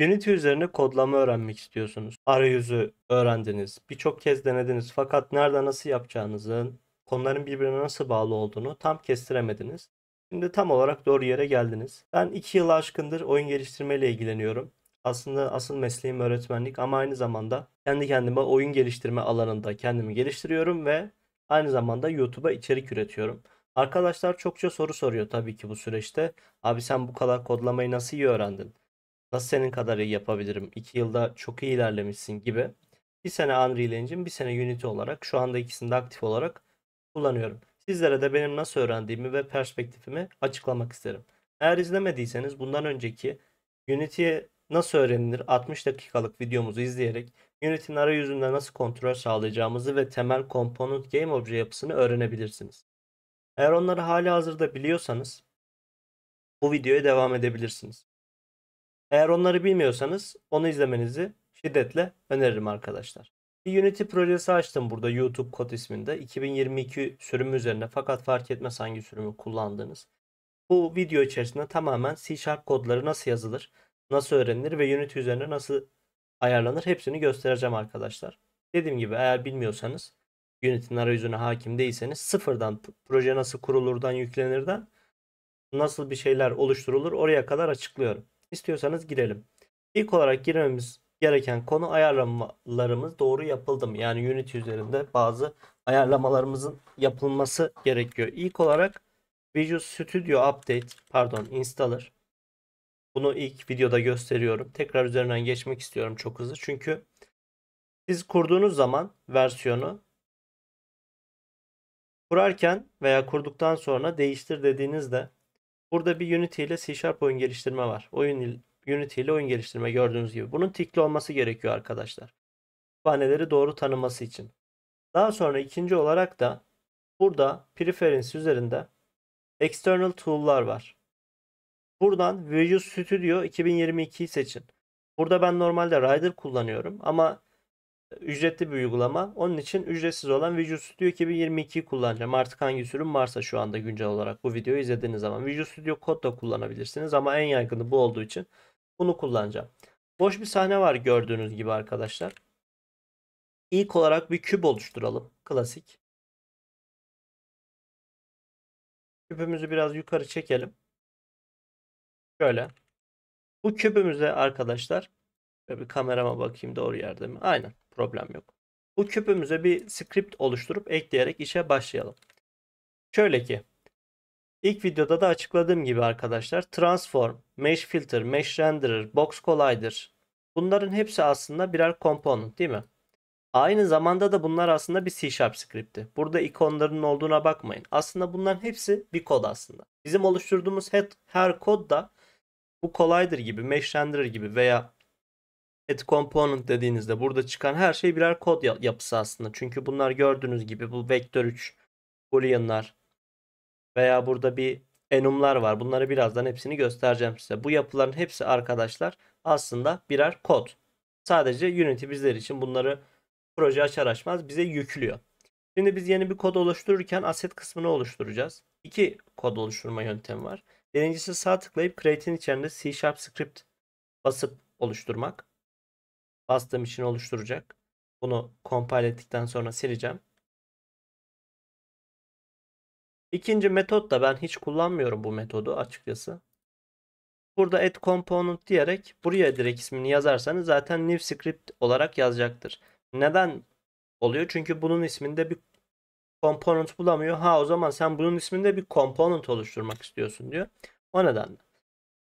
Unity üzerine kodlama öğrenmek istiyorsunuz. Arayüzü öğrendiniz. Birçok kez denediniz fakat nerede nasıl yapacağınızın, konuların birbirine nasıl bağlı olduğunu tam kestiremediniz. Şimdi tam olarak doğru yere geldiniz. Ben 2 yıl aşkındır oyun geliştirmeyle ilgileniyorum. Aslında asıl mesleğim öğretmenlik ama aynı zamanda kendi kendime oyun geliştirme alanında kendimi geliştiriyorum ve aynı zamanda YouTube'a içerik üretiyorum. Arkadaşlar çokça soru soruyor tabii ki bu süreçte. Abi sen bu kadar kodlamayı nasıl iyi öğrendin? Nasıl senin kadar iyi yapabilirim? 2 yılda çok iyi ilerlemişsin gibi. Bir sene Unreal Engine, bir sene Unity olarak şu anda ikisini de aktif olarak kullanıyorum. Sizlere de benim nasıl öğrendiğimi ve perspektifimi açıklamak isterim. Eğer izlemediyseniz bundan önceki Unity'ye nasıl öğrenilir 60 dakikalık videomuzu izleyerek Unity'nin arayüzünde nasıl kontrol sağlayacağımızı ve temel komponent game obje yapısını öğrenebilirsiniz. Eğer onları hali hazırda biliyorsanız bu videoya devam edebilirsiniz. Eğer onları bilmiyorsanız onu izlemenizi şiddetle öneririm arkadaşlar. Bir Unity projesi açtım burada YouTube kod isminde. 2022 sürümü üzerinde fakat fark etmez hangi sürümü kullandığınız. Bu video içerisinde tamamen C Sharp kodları nasıl yazılır, nasıl öğrenilir ve Unity üzerinde nasıl ayarlanır hepsini göstereceğim arkadaşlar. Dediğim gibi eğer bilmiyorsanız Unity'nin arayüzüne hakim değilseniz sıfırdan proje nasıl kurulurdan yüklenirden nasıl bir şeyler oluşturulur oraya kadar açıklıyorum. İstiyorsanız girelim. İlk olarak girmemiz gereken konu ayarlamalarımız doğru yapıldı mı? Yani Unity üzerinde bazı ayarlamalarımızın yapılması gerekiyor. İlk olarak Visual Studio Update pardon Installer. Bunu ilk videoda gösteriyorum. Tekrar üzerinden geçmek istiyorum çok hızlı. Çünkü siz kurduğunuz zaman versiyonu kurarken veya kurduktan sonra değiştir dediğinizde Burada bir Unity ile C Sharp oyun geliştirme var. Oyun Unity ile oyun geliştirme gördüğünüz gibi. Bunun tikli olması gerekiyor arkadaşlar. Kütüphaneleri doğru tanıması için. Daha sonra ikinci olarak da burada preference üzerinde external tool'lar var. Buradan Visual Studio 2022'yi seçin. Burada ben normalde Rider kullanıyorum ama ücretli bir uygulama. Onun için ücretsiz olan Visual Studio 2022'yi kullanacağım. Artık hangi sürüm varsa şu anda güncel olarak bu videoyu izlediğiniz zaman. Visual Studio Code da kullanabilirsiniz ama en yaygını bu olduğu için bunu kullanacağım. Boş bir sahne var gördüğünüz gibi arkadaşlar. İlk olarak bir küp oluşturalım. Klasik. Küpümüzü biraz yukarı çekelim. Şöyle. Bu küpümüze arkadaşlar Şöyle bir kamerama bakayım doğru yerde mi? Aynen. Problem yok. Bu küpümüze bir script oluşturup ekleyerek işe başlayalım. Şöyle ki ilk videoda da açıkladığım gibi arkadaşlar transform, mesh filter, mesh renderer, box collider bunların hepsi aslında birer component değil mi? Aynı zamanda da bunlar aslında bir C Sharp skripti. Burada ikonların olduğuna bakmayın. Aslında bunların hepsi bir kod aslında. Bizim oluşturduğumuz her, her kod da bu Collider gibi, Mesh Renderer gibi veya Add component dediğinizde burada çıkan her şey birer kod yapısı aslında. Çünkü bunlar gördüğünüz gibi bu vektör 3 booleanlar veya burada bir enumlar var. Bunları birazdan hepsini göstereceğim size. Bu yapıların hepsi arkadaşlar aslında birer kod. Sadece Unity bizler için bunları proje açar açmaz bize yüklüyor. Şimdi biz yeni bir kod oluştururken asset kısmını oluşturacağız. İki kod oluşturma yöntemi var. Birincisi sağ tıklayıp create'in içerisinde C Sharp Script basıp oluşturmak bastığım için oluşturacak. Bunu compile ettikten sonra sileceğim. İkinci metot da ben hiç kullanmıyorum bu metodu açıkçası. Burada add component diyerek buraya direkt ismini yazarsanız zaten new script olarak yazacaktır. Neden oluyor? Çünkü bunun isminde bir component bulamıyor. Ha o zaman sen bunun isminde bir component oluşturmak istiyorsun diyor. O nedenle.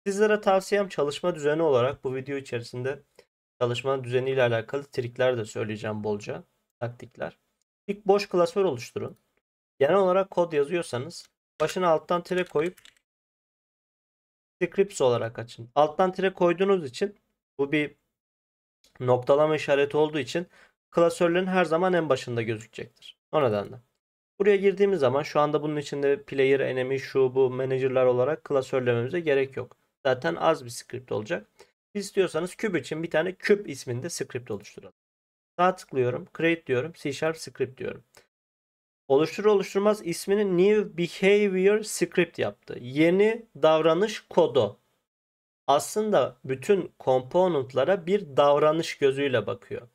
Sizlere tavsiyem çalışma düzeni olarak bu video içerisinde Çalışma düzeniyle alakalı trikler de söyleyeceğim bolca. Taktikler. İlk boş klasör oluşturun. Genel olarak kod yazıyorsanız başına alttan tire koyup scripts olarak açın. Alttan tire koyduğunuz için bu bir noktalama işareti olduğu için klasörlerin her zaman en başında gözükecektir. O nedenle. Buraya girdiğimiz zaman şu anda bunun içinde player, enemy, şu, bu, manager'lar olarak klasörlememize gerek yok. Zaten az bir script olacak. Siz istiyorsanız küp için bir tane küp isminde script oluşturalım. Sağ tıklıyorum. Create diyorum. C Sharp Script diyorum. Oluştur oluşturmaz ismini New Behavior Script yaptı. Yeni davranış kodu. Aslında bütün komponentlara bir davranış gözüyle bakıyor.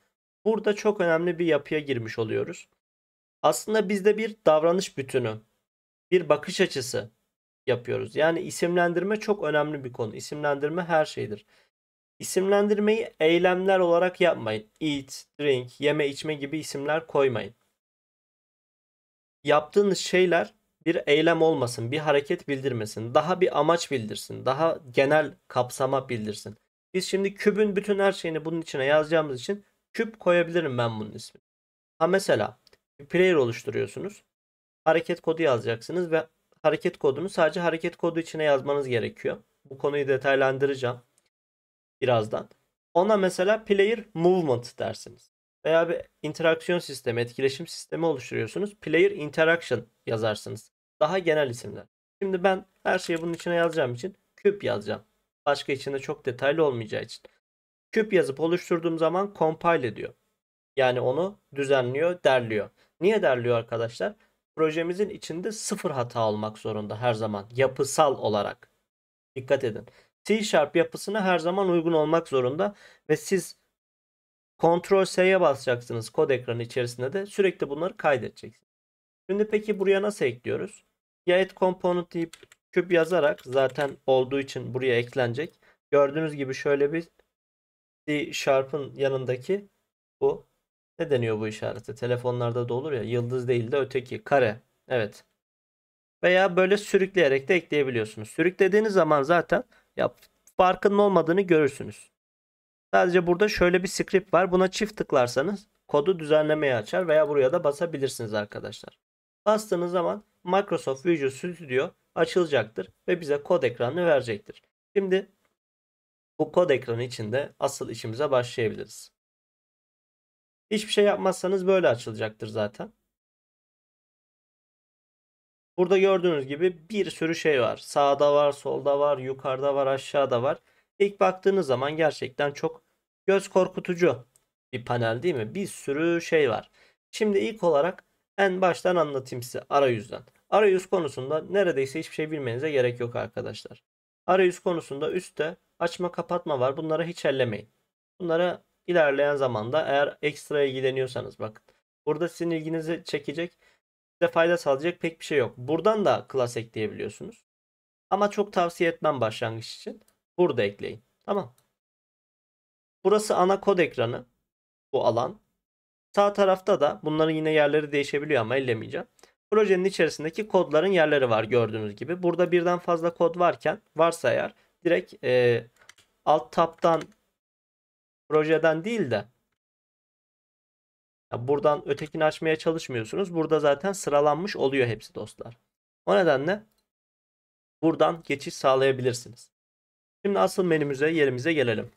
Burada çok önemli bir yapıya girmiş oluyoruz. Aslında bizde bir davranış bütünü, bir bakış açısı yapıyoruz. Yani isimlendirme çok önemli bir konu. İsimlendirme her şeydir. İsimlendirmeyi eylemler olarak yapmayın. Eat, drink, yeme içme gibi isimler koymayın. Yaptığınız şeyler bir eylem olmasın, bir hareket bildirmesin. Daha bir amaç bildirsin, daha genel kapsama bildirsin. Biz şimdi kübün bütün her şeyini bunun içine yazacağımız için küp koyabilirim ben bunun ismini. Ha mesela bir player oluşturuyorsunuz. Hareket kodu yazacaksınız ve hareket kodunu sadece hareket kodu içine yazmanız gerekiyor. Bu konuyu detaylandıracağım birazdan. Ona mesela player movement dersiniz. Veya bir interaksiyon sistemi, etkileşim sistemi oluşturuyorsunuz. Player interaction yazarsınız. Daha genel isimler. Şimdi ben her şeyi bunun içine yazacağım için küp yazacağım. Başka içinde çok detaylı olmayacağı için. Küp yazıp oluşturduğum zaman compile ediyor. Yani onu düzenliyor, derliyor. Niye derliyor arkadaşlar? Projemizin içinde sıfır hata olmak zorunda her zaman yapısal olarak. Dikkat edin. C Sharp yapısına her zaman uygun olmak zorunda ve siz Ctrl S'ye basacaksınız kod ekranı içerisinde de sürekli bunları kaydedeceksiniz. Şimdi peki buraya nasıl ekliyoruz? Ya et component deyip küp yazarak zaten olduğu için buraya eklenecek. Gördüğünüz gibi şöyle bir C Sharp'ın yanındaki bu ne deniyor bu işareti? Telefonlarda da olur ya yıldız değil de öteki kare. Evet. Veya böyle sürükleyerek de ekleyebiliyorsunuz. Sürüklediğiniz zaman zaten ya farkının olmadığını görürsünüz. Sadece burada şöyle bir script var. Buna çift tıklarsanız kodu düzenlemeye açar veya buraya da basabilirsiniz arkadaşlar. Bastığınız zaman Microsoft Visual Studio açılacaktır ve bize kod ekranını verecektir. Şimdi bu kod ekranı içinde asıl işimize başlayabiliriz. Hiçbir şey yapmazsanız böyle açılacaktır zaten. Burada gördüğünüz gibi bir sürü şey var. Sağda var, solda var, yukarıda var, aşağıda var. İlk baktığınız zaman gerçekten çok göz korkutucu bir panel değil mi? Bir sürü şey var. Şimdi ilk olarak en baştan anlatayım size arayüzden. Arayüz konusunda neredeyse hiçbir şey bilmenize gerek yok arkadaşlar. Arayüz konusunda üstte açma kapatma var. Bunları hiç ellemeyin. Bunlara ilerleyen zamanda eğer ekstra ilgileniyorsanız bakın. Burada sizin ilginizi çekecek size fayda sağlayacak pek bir şey yok. Buradan da class ekleyebiliyorsunuz. Ama çok tavsiye etmem başlangıç için. Burada ekleyin. Tamam. Burası ana kod ekranı. Bu alan. Sağ tarafta da bunların yine yerleri değişebiliyor ama ellemeyeceğim. Projenin içerisindeki kodların yerleri var gördüğünüz gibi. Burada birden fazla kod varken varsa eğer direkt e, alt taptan projeden değil de ya buradan ötekini açmaya çalışmıyorsunuz. Burada zaten sıralanmış oluyor hepsi dostlar. O nedenle buradan geçiş sağlayabilirsiniz. Şimdi asıl menümüze yerimize gelelim.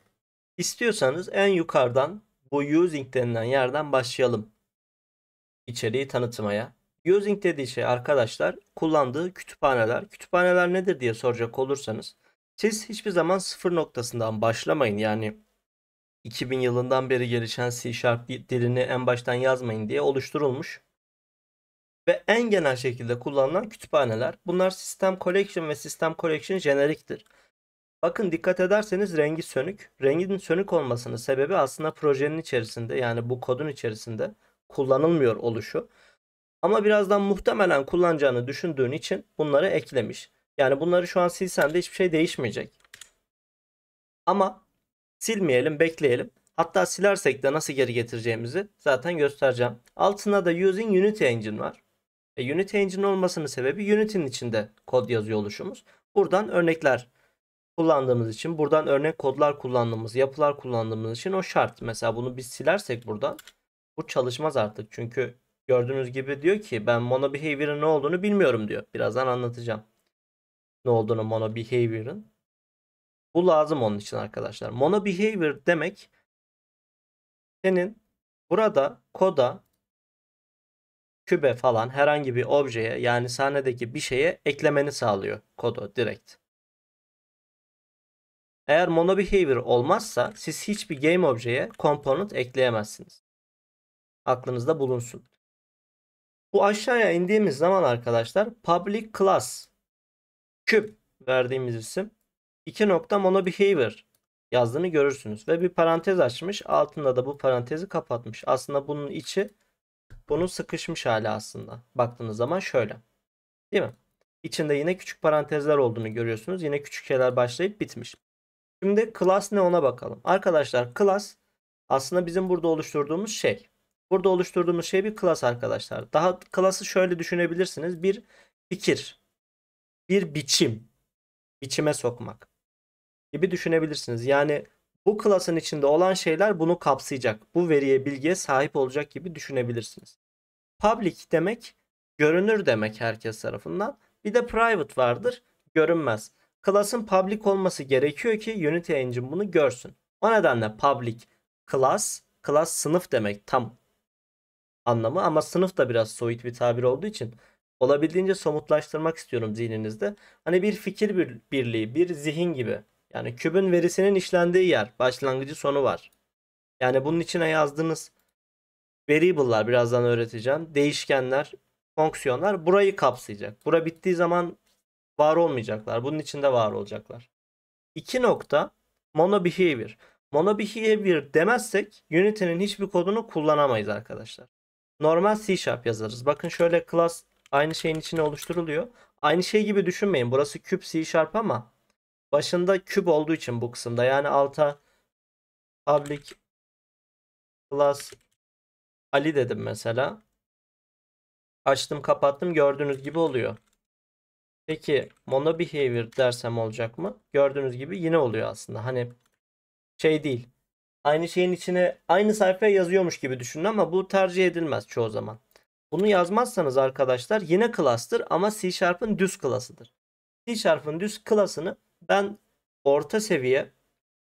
İstiyorsanız en yukarıdan bu using denilen yerden başlayalım. İçeriği tanıtmaya. Using dediği şey arkadaşlar kullandığı kütüphaneler. Kütüphaneler nedir diye soracak olursanız siz hiçbir zaman sıfır noktasından başlamayın. Yani 2000 yılından beri gelişen C Sharp dilini en baştan yazmayın diye oluşturulmuş. Ve en genel şekilde kullanılan kütüphaneler. Bunlar System Collection ve System Collection Generictir. Bakın dikkat ederseniz rengi sönük. Rengin sönük olmasının sebebi aslında projenin içerisinde yani bu kodun içerisinde kullanılmıyor oluşu. Ama birazdan muhtemelen kullanacağını düşündüğün için bunları eklemiş. Yani bunları şu an silsen de hiçbir şey değişmeyecek. Ama Silmeyelim, bekleyelim. Hatta silersek de nasıl geri getireceğimizi zaten göstereceğim. Altına da using Unity Engine var. E, Unity Engine olmasının sebebi Unity'nin içinde kod yazıyor oluşumuz. Buradan örnekler kullandığımız için, buradan örnek kodlar kullandığımız, yapılar kullandığımız için o şart. Mesela bunu biz silersek buradan bu çalışmaz artık. Çünkü gördüğünüz gibi diyor ki ben mono behavior'ın ne olduğunu bilmiyorum diyor. Birazdan anlatacağım. Ne olduğunu mono behavior'ın. Bu lazım onun için arkadaşlar. Mono behavior demek senin burada koda kübe falan herhangi bir objeye yani sahnedeki bir şeye eklemeni sağlıyor kodu direkt. Eğer mono behavior olmazsa siz hiçbir game objeye component ekleyemezsiniz. Aklınızda bulunsun. Bu aşağıya indiğimiz zaman arkadaşlar public class küp verdiğimiz isim 2 nokta monobehavior yazdığını görürsünüz. Ve bir parantez açmış. Altında da bu parantezi kapatmış. Aslında bunun içi bunun sıkışmış hali aslında. Baktığınız zaman şöyle. Değil mi? İçinde yine küçük parantezler olduğunu görüyorsunuz. Yine küçük şeyler başlayıp bitmiş. Şimdi class ne ona bakalım. Arkadaşlar class aslında bizim burada oluşturduğumuz şey. Burada oluşturduğumuz şey bir class arkadaşlar. Daha class'ı şöyle düşünebilirsiniz. Bir fikir, bir biçim, biçime sokmak gibi düşünebilirsiniz. Yani bu klasın içinde olan şeyler bunu kapsayacak. Bu veriye, bilgiye sahip olacak gibi düşünebilirsiniz. Public demek görünür demek herkes tarafından. Bir de private vardır, görünmez. Klasın public olması gerekiyor ki Unity Engine bunu görsün. O nedenle public class, class sınıf demek tam anlamı ama sınıf da biraz soyut bir tabir olduğu için olabildiğince somutlaştırmak istiyorum zihninizde. Hani bir fikir birliği, bir zihin gibi yani kübün verisinin işlendiği yer başlangıcı sonu var. Yani bunun içine yazdığınız variable'lar birazdan öğreteceğim. Değişkenler, fonksiyonlar burayı kapsayacak. Bura bittiği zaman var olmayacaklar. Bunun içinde var olacaklar. İki nokta mono behavior. Mono behavior demezsek Unity'nin hiçbir kodunu kullanamayız arkadaşlar. Normal C Sharp yazarız. Bakın şöyle class aynı şeyin içine oluşturuluyor. Aynı şey gibi düşünmeyin. Burası küp C Sharp ama Başında küp olduğu için bu kısımda yani alta public plus Ali dedim mesela. Açtım kapattım gördüğünüz gibi oluyor. Peki mono behavior dersem olacak mı? Gördüğünüz gibi yine oluyor aslında. Hani şey değil. Aynı şeyin içine aynı sayfaya yazıyormuş gibi düşünün ama bu tercih edilmez çoğu zaman. Bunu yazmazsanız arkadaşlar yine class'tır ama C Sharp'ın düz klasıdır. C Sharp'ın düz klasını ben orta seviye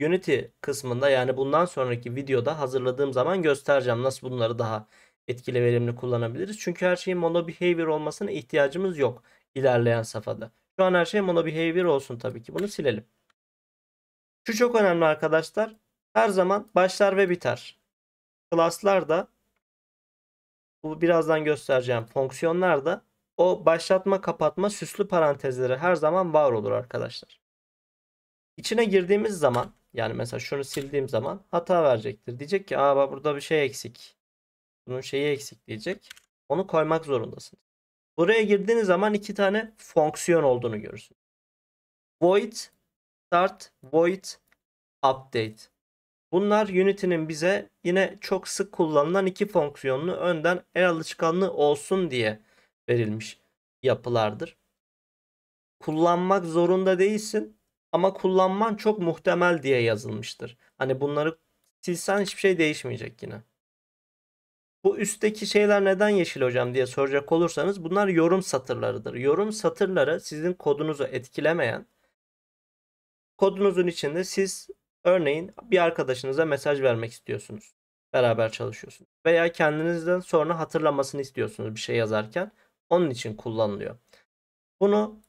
Unity kısmında yani bundan sonraki videoda hazırladığım zaman göstereceğim nasıl bunları daha etkili verimli kullanabiliriz. Çünkü her şeyin mono behavior olmasına ihtiyacımız yok ilerleyen safhada. Şu an her şey mono behavior olsun tabii ki. Bunu silelim. Şu çok önemli arkadaşlar. Her zaman başlar ve biter. Class'lar da bu birazdan göstereceğim fonksiyonlar da o başlatma kapatma süslü parantezleri her zaman var olur arkadaşlar. İçine girdiğimiz zaman yani mesela şunu sildiğim zaman hata verecektir. Diyecek ki aa burada bir şey eksik. Bunun şeyi eksik diyecek. Onu koymak zorundasınız. Buraya girdiğiniz zaman iki tane fonksiyon olduğunu görürsün. Void start, void update. Bunlar Unity'nin bize yine çok sık kullanılan iki fonksiyonunu önden el alışkanlığı olsun diye verilmiş yapılardır. Kullanmak zorunda değilsin ama kullanman çok muhtemel diye yazılmıştır. Hani bunları silsen hiçbir şey değişmeyecek yine. Bu üstteki şeyler neden yeşil hocam diye soracak olursanız bunlar yorum satırlarıdır. Yorum satırları sizin kodunuzu etkilemeyen kodunuzun içinde siz örneğin bir arkadaşınıza mesaj vermek istiyorsunuz. Beraber çalışıyorsunuz. Veya kendinizden sonra hatırlamasını istiyorsunuz bir şey yazarken. Onun için kullanılıyor. Bunu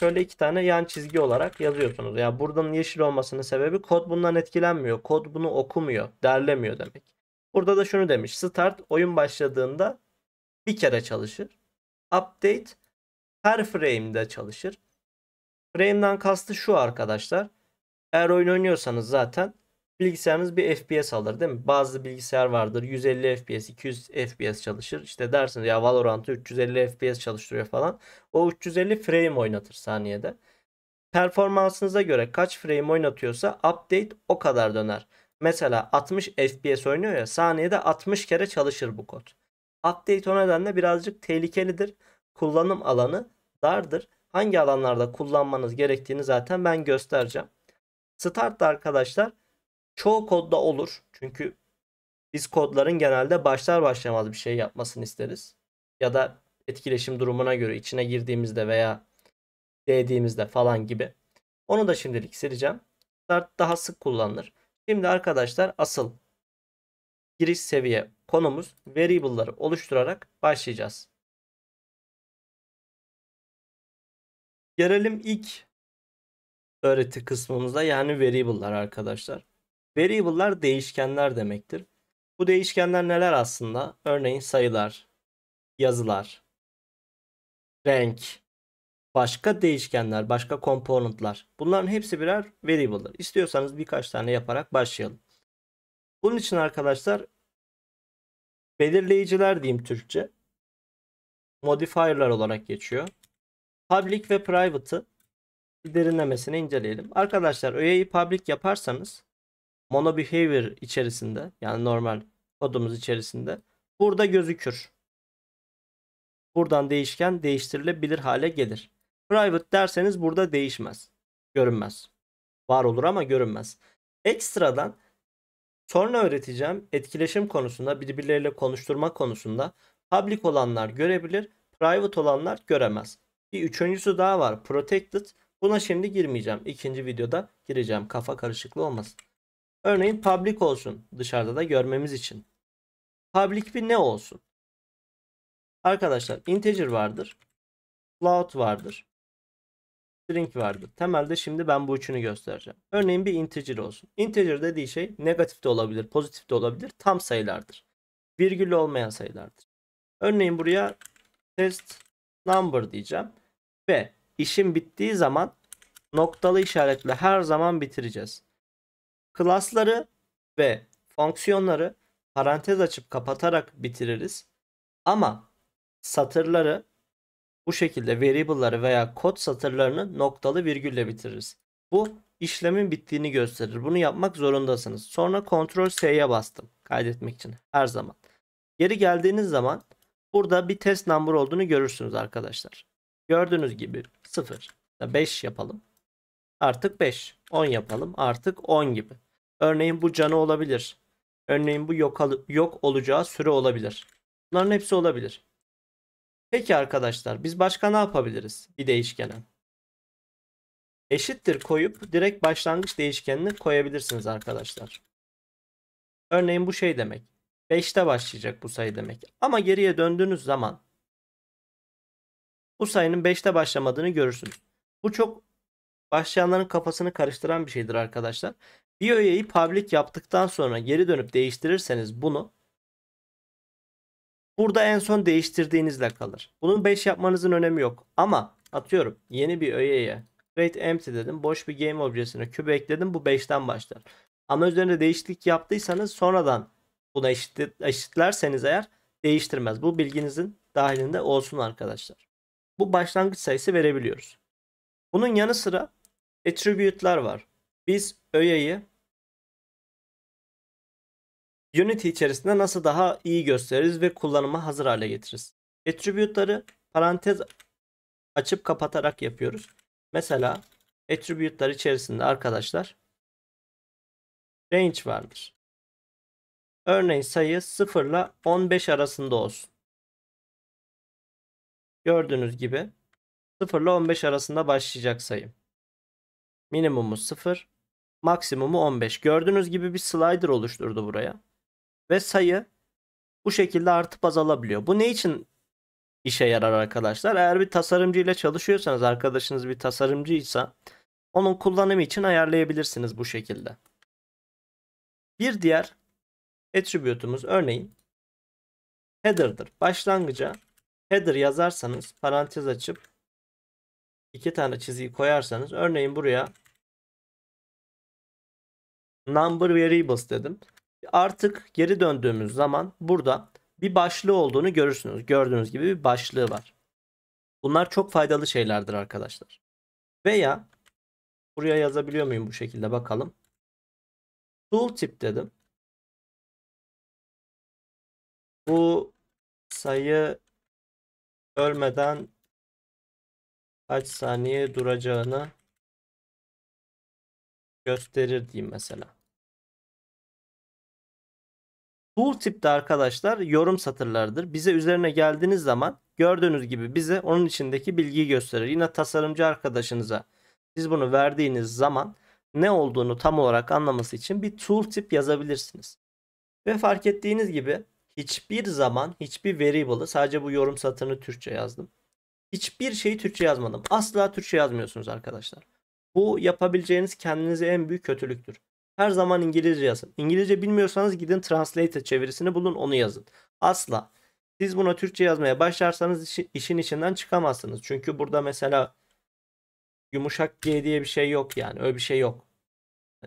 şöyle iki tane yan çizgi olarak yazıyorsunuz. Ya yani buradan yeşil olmasının sebebi kod bundan etkilenmiyor. Kod bunu okumuyor, derlemiyor demek. Burada da şunu demiş. Start oyun başladığında bir kere çalışır. Update her frame'de çalışır. Frame'den kastı şu arkadaşlar. Eğer oyun oynuyorsanız zaten bilgisayarınız bir FPS alır değil mi? Bazı bilgisayar vardır 150 FPS, 200 FPS çalışır. İşte dersiniz ya Valorant'ı 350 FPS çalıştırıyor falan. O 350 frame oynatır saniyede. Performansınıza göre kaç frame oynatıyorsa update o kadar döner. Mesela 60 FPS oynuyor ya saniyede 60 kere çalışır bu kod. Update o nedenle birazcık tehlikelidir. Kullanım alanı dardır. Hangi alanlarda kullanmanız gerektiğini zaten ben göstereceğim. Start arkadaşlar Çoğu kodda olur. Çünkü biz kodların genelde başlar başlamaz bir şey yapmasını isteriz. Ya da etkileşim durumuna göre içine girdiğimizde veya değdiğimizde falan gibi. Onu da şimdilik sileceğim. Start daha sık kullanılır. Şimdi arkadaşlar asıl giriş seviye konumuz variable'ları oluşturarak başlayacağız. Gelelim ilk öğreti kısmımıza yani variable'lar arkadaşlar. Variable'lar değişkenler demektir. Bu değişkenler neler aslında? Örneğin sayılar, yazılar, renk, başka değişkenler, başka komponentler. Bunların hepsi birer variable'dır. İstiyorsanız birkaç tane yaparak başlayalım. Bunun için arkadaşlar belirleyiciler diyeyim Türkçe. Modifier'lar olarak geçiyor. Public ve private'ı derinlemesine inceleyelim. Arkadaşlar öğeyi public yaparsanız mono behavior içerisinde yani normal kodumuz içerisinde burada gözükür. Buradan değişken değiştirilebilir hale gelir. Private derseniz burada değişmez. Görünmez. Var olur ama görünmez. Ekstradan sonra öğreteceğim etkileşim konusunda birbirleriyle konuşturma konusunda public olanlar görebilir, private olanlar göremez. Bir üçüncüsü daha var protected. Buna şimdi girmeyeceğim. İkinci videoda gireceğim. Kafa karışıklığı olmasın. Örneğin public olsun dışarıda da görmemiz için. Public bir ne olsun? Arkadaşlar integer vardır. Float vardır. String vardır. Temelde şimdi ben bu üçünü göstereceğim. Örneğin bir integer olsun. Integer dediği şey negatif de olabilir, pozitif de olabilir. Tam sayılardır. Virgüllü olmayan sayılardır. Örneğin buraya test number diyeceğim. Ve işim bittiği zaman noktalı işaretle her zaman bitireceğiz. Klasları ve fonksiyonları parantez açıp kapatarak bitiririz. Ama satırları bu şekilde variable'ları veya kod satırlarını noktalı virgülle bitiririz. Bu işlemin bittiğini gösterir. Bunu yapmak zorundasınız. Sonra Ctrl S'ye bastım kaydetmek için her zaman. Geri geldiğiniz zaman burada bir test number olduğunu görürsünüz arkadaşlar. Gördüğünüz gibi 0, 5 yapalım. Artık 5, 10 yapalım. Artık 10 gibi. Örneğin bu canı olabilir. Örneğin bu yok, yok olacağı süre olabilir. Bunların hepsi olabilir. Peki arkadaşlar biz başka ne yapabiliriz bir değişkene? Eşittir koyup direkt başlangıç değişkenini koyabilirsiniz arkadaşlar. Örneğin bu şey demek. 5'te başlayacak bu sayı demek. Ama geriye döndüğünüz zaman bu sayının 5'te başlamadığını görürsünüz. Bu çok başlayanların kafasını karıştıran bir şeydir arkadaşlar. Bir öğeyi public yaptıktan sonra geri dönüp değiştirirseniz bunu burada en son değiştirdiğinizle kalır. Bunun 5 yapmanızın önemi yok. Ama atıyorum yeni bir öğeye create empty dedim. Boş bir game objesine kübe ekledim. Bu 5'ten başlar. Ama üzerinde değişiklik yaptıysanız sonradan buna eşit, eşitlerseniz eğer değiştirmez. Bu bilginizin dahilinde olsun arkadaşlar. Bu başlangıç sayısı verebiliyoruz. Bunun yanı sıra attribute'lar var biz öğeyi Unity içerisinde nasıl daha iyi gösteririz ve kullanıma hazır hale getiririz. Attribute'ları parantez açıp kapatarak yapıyoruz. Mesela attribute'lar içerisinde arkadaşlar range vardır. Örneğin sayı 0 ile 15 arasında olsun. Gördüğünüz gibi 0 ile 15 arasında başlayacak sayım. Minimumu 0, maksimumu 15. Gördüğünüz gibi bir slider oluşturdu buraya. Ve sayı bu şekilde artıp azalabiliyor. Bu ne için işe yarar arkadaşlar? Eğer bir tasarımcı ile çalışıyorsanız arkadaşınız bir tasarımcıysa onun kullanımı için ayarlayabilirsiniz bu şekilde. Bir diğer attribute'umuz örneğin header'dır. Başlangıca header yazarsanız parantez açıp iki tane çizgi koyarsanız örneğin buraya number variables dedim. Artık geri döndüğümüz zaman burada bir başlığı olduğunu görürsünüz. Gördüğünüz gibi bir başlığı var. Bunlar çok faydalı şeylerdir arkadaşlar. Veya buraya yazabiliyor muyum bu şekilde bakalım. Tooltip dedim. Bu sayı ölmeden kaç saniye duracağını gösterir diyeyim mesela. Tool tipte arkadaşlar yorum satırlardır. Bize üzerine geldiğiniz zaman gördüğünüz gibi bize onun içindeki bilgiyi gösterir. Yine tasarımcı arkadaşınıza siz bunu verdiğiniz zaman ne olduğunu tam olarak anlaması için bir tool tip yazabilirsiniz. Ve fark ettiğiniz gibi hiçbir zaman hiçbir variable'ı sadece bu yorum satırını Türkçe yazdım. Hiçbir şeyi Türkçe yazmadım. Asla Türkçe yazmıyorsunuz arkadaşlar. Bu yapabileceğiniz kendinize en büyük kötülüktür. Her zaman İngilizce yazın. İngilizce bilmiyorsanız gidin translate çevirisini bulun onu yazın. Asla. Siz buna Türkçe yazmaya başlarsanız işin içinden çıkamazsınız. Çünkü burada mesela yumuşak G diye bir şey yok yani. Öyle bir şey yok.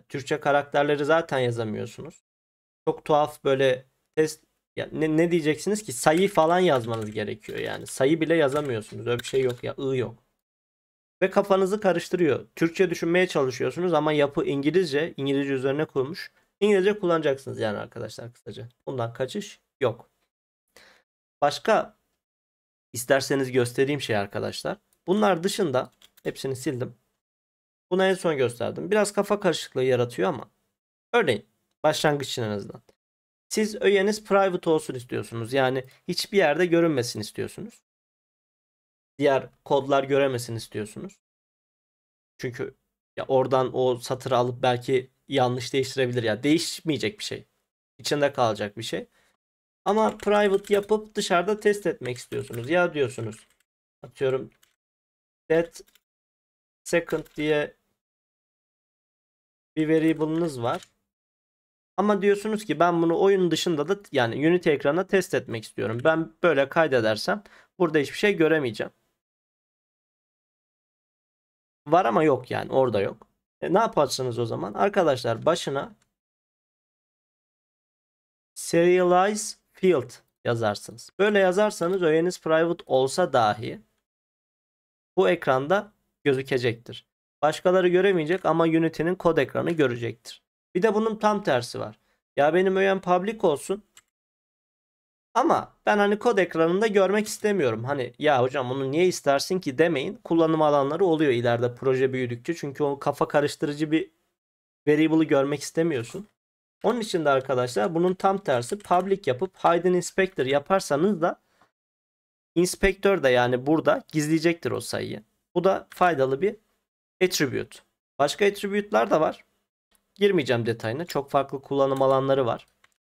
Türkçe karakterleri zaten yazamıyorsunuz. Çok tuhaf böyle test ya ne, ne diyeceksiniz ki sayı falan yazmanız gerekiyor yani. Sayı bile yazamıyorsunuz. Öyle bir şey yok ya. I yok ve kafanızı karıştırıyor. Türkçe düşünmeye çalışıyorsunuz ama yapı İngilizce, İngilizce üzerine kurmuş. İngilizce kullanacaksınız yani arkadaşlar kısaca. Bundan kaçış yok. Başka isterseniz göstereyim şey arkadaşlar. Bunlar dışında hepsini sildim. Bunu en son gösterdim. Biraz kafa karışıklığı yaratıyor ama. Örneğin başlangıç için en azından. Siz öğeniz private olsun istiyorsunuz. Yani hiçbir yerde görünmesin istiyorsunuz diğer kodlar göremesin istiyorsunuz. Çünkü ya oradan o satırı alıp belki yanlış değiştirebilir ya. değişmeyecek bir şey. İçinde kalacak bir şey. Ama private yapıp dışarıda test etmek istiyorsunuz. Ya diyorsunuz atıyorum that second diye bir variable'ınız var. Ama diyorsunuz ki ben bunu oyun dışında da yani Unity ekranına test etmek istiyorum. Ben böyle kaydedersem burada hiçbir şey göremeyeceğim. Var ama yok yani orada yok. E, ne yaparsınız o zaman? Arkadaşlar başına serialize field yazarsınız. Böyle yazarsanız öğeniz private olsa dahi bu ekranda gözükecektir. Başkaları göremeyecek ama Unity'nin kod ekranı görecektir. Bir de bunun tam tersi var. Ya benim öğen public olsun ama ben hani kod ekranında görmek istemiyorum. Hani ya hocam bunu niye istersin ki demeyin. Kullanım alanları oluyor ileride proje büyüdükçe. Çünkü o kafa karıştırıcı bir variable'ı görmek istemiyorsun. Onun için de arkadaşlar bunun tam tersi public yapıp hidden inspector yaparsanız da inspector da yani burada gizleyecektir o sayıyı. Bu da faydalı bir attribute. Başka attribute'lar da var. Girmeyeceğim detayına. Çok farklı kullanım alanları var.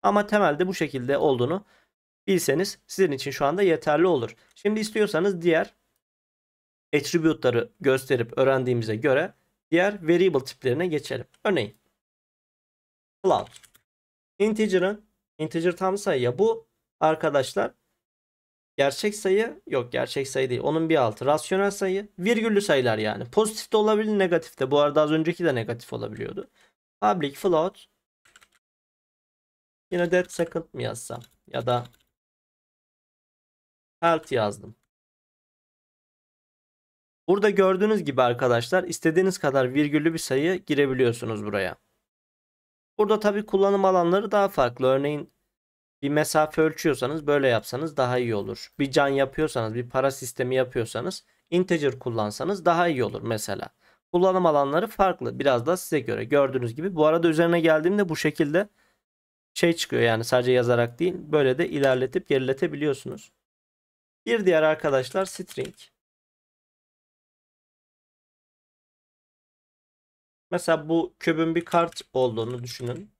Ama temelde bu şekilde olduğunu bilseniz sizin için şu anda yeterli olur. Şimdi istiyorsanız diğer attribute'ları gösterip öğrendiğimize göre diğer variable tiplerine geçelim. Örneğin float, integer'ın integer tam sayıya bu arkadaşlar gerçek sayı yok gerçek sayı değil onun bir altı rasyonel sayı virgüllü sayılar yani pozitif de olabilir negatif de bu arada az önceki de negatif olabiliyordu public float yine dead second mi yazsam ya da health yazdım. Burada gördüğünüz gibi arkadaşlar istediğiniz kadar virgüllü bir sayı girebiliyorsunuz buraya. Burada tabi kullanım alanları daha farklı. Örneğin bir mesafe ölçüyorsanız böyle yapsanız daha iyi olur. Bir can yapıyorsanız, bir para sistemi yapıyorsanız integer kullansanız daha iyi olur mesela. Kullanım alanları farklı. Biraz da size göre gördüğünüz gibi. Bu arada üzerine geldiğimde bu şekilde şey çıkıyor yani sadece yazarak değil. Böyle de ilerletip geriletebiliyorsunuz. Bir diğer arkadaşlar string. Mesela bu kübün bir kart olduğunu düşünün.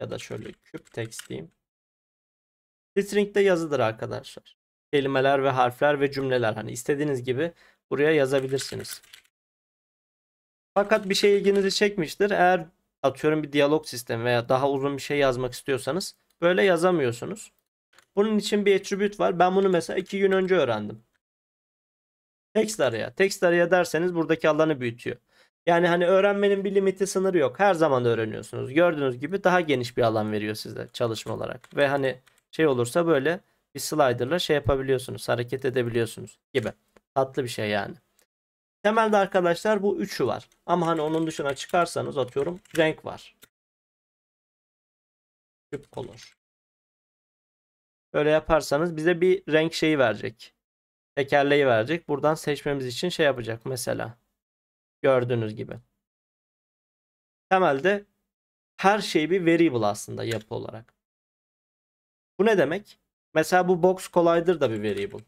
Ya da şöyle küp text diyeyim. String de yazıdır arkadaşlar. Kelimeler ve harfler ve cümleler hani istediğiniz gibi buraya yazabilirsiniz. Fakat bir şey ilginizi çekmiştir. Eğer atıyorum bir diyalog sistemi veya daha uzun bir şey yazmak istiyorsanız böyle yazamıyorsunuz. Bunun için bir attribute var. Ben bunu mesela 2 gün önce öğrendim. Text araya. Text araya derseniz buradaki alanı büyütüyor. Yani hani öğrenmenin bir limiti sınırı yok. Her zaman öğreniyorsunuz. Gördüğünüz gibi daha geniş bir alan veriyor size çalışma olarak. Ve hani şey olursa böyle bir slider'la şey yapabiliyorsunuz. Hareket edebiliyorsunuz gibi. Tatlı bir şey yani. Temelde arkadaşlar bu üçü var. Ama hani onun dışına çıkarsanız atıyorum renk var. Küp color. Öyle yaparsanız bize bir renk şeyi verecek. Tekerleği verecek. Buradan seçmemiz için şey yapacak mesela. Gördüğünüz gibi. Temelde her şey bir variable aslında yapı olarak. Bu ne demek? Mesela bu box collider da bir variable.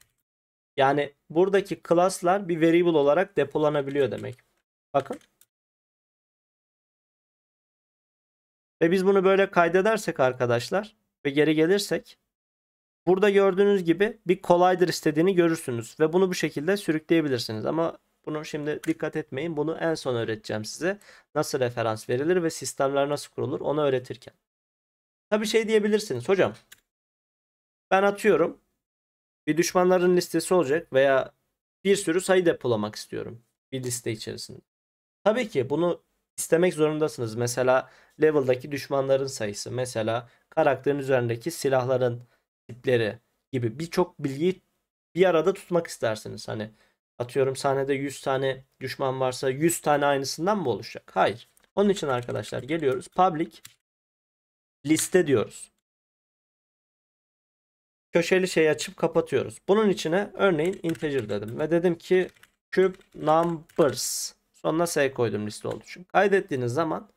Yani buradaki class'lar bir variable olarak depolanabiliyor demek. Bakın. Ve biz bunu böyle kaydedersek arkadaşlar ve geri gelirsek Burada gördüğünüz gibi bir collider istediğini görürsünüz ve bunu bu şekilde sürükleyebilirsiniz ama bunu şimdi dikkat etmeyin. Bunu en son öğreteceğim size. Nasıl referans verilir ve sistemler nasıl kurulur onu öğretirken. Tabi şey diyebilirsiniz hocam. Ben atıyorum bir düşmanların listesi olacak veya bir sürü sayı depolamak istiyorum bir liste içerisinde. Tabii ki bunu istemek zorundasınız. Mesela level'daki düşmanların sayısı, mesela karakterin üzerindeki silahların tipleri gibi birçok bilgiyi bir arada tutmak istersiniz. Hani atıyorum sahnede 100 tane düşman varsa 100 tane aynısından mı oluşacak? Hayır. Onun için arkadaşlar geliyoruz public liste diyoruz. Köşeli şeyi açıp kapatıyoruz. Bunun içine örneğin integer dedim ve dedim ki cube numbers sonuna s koydum liste olduğu için. Kaydettiğiniz zaman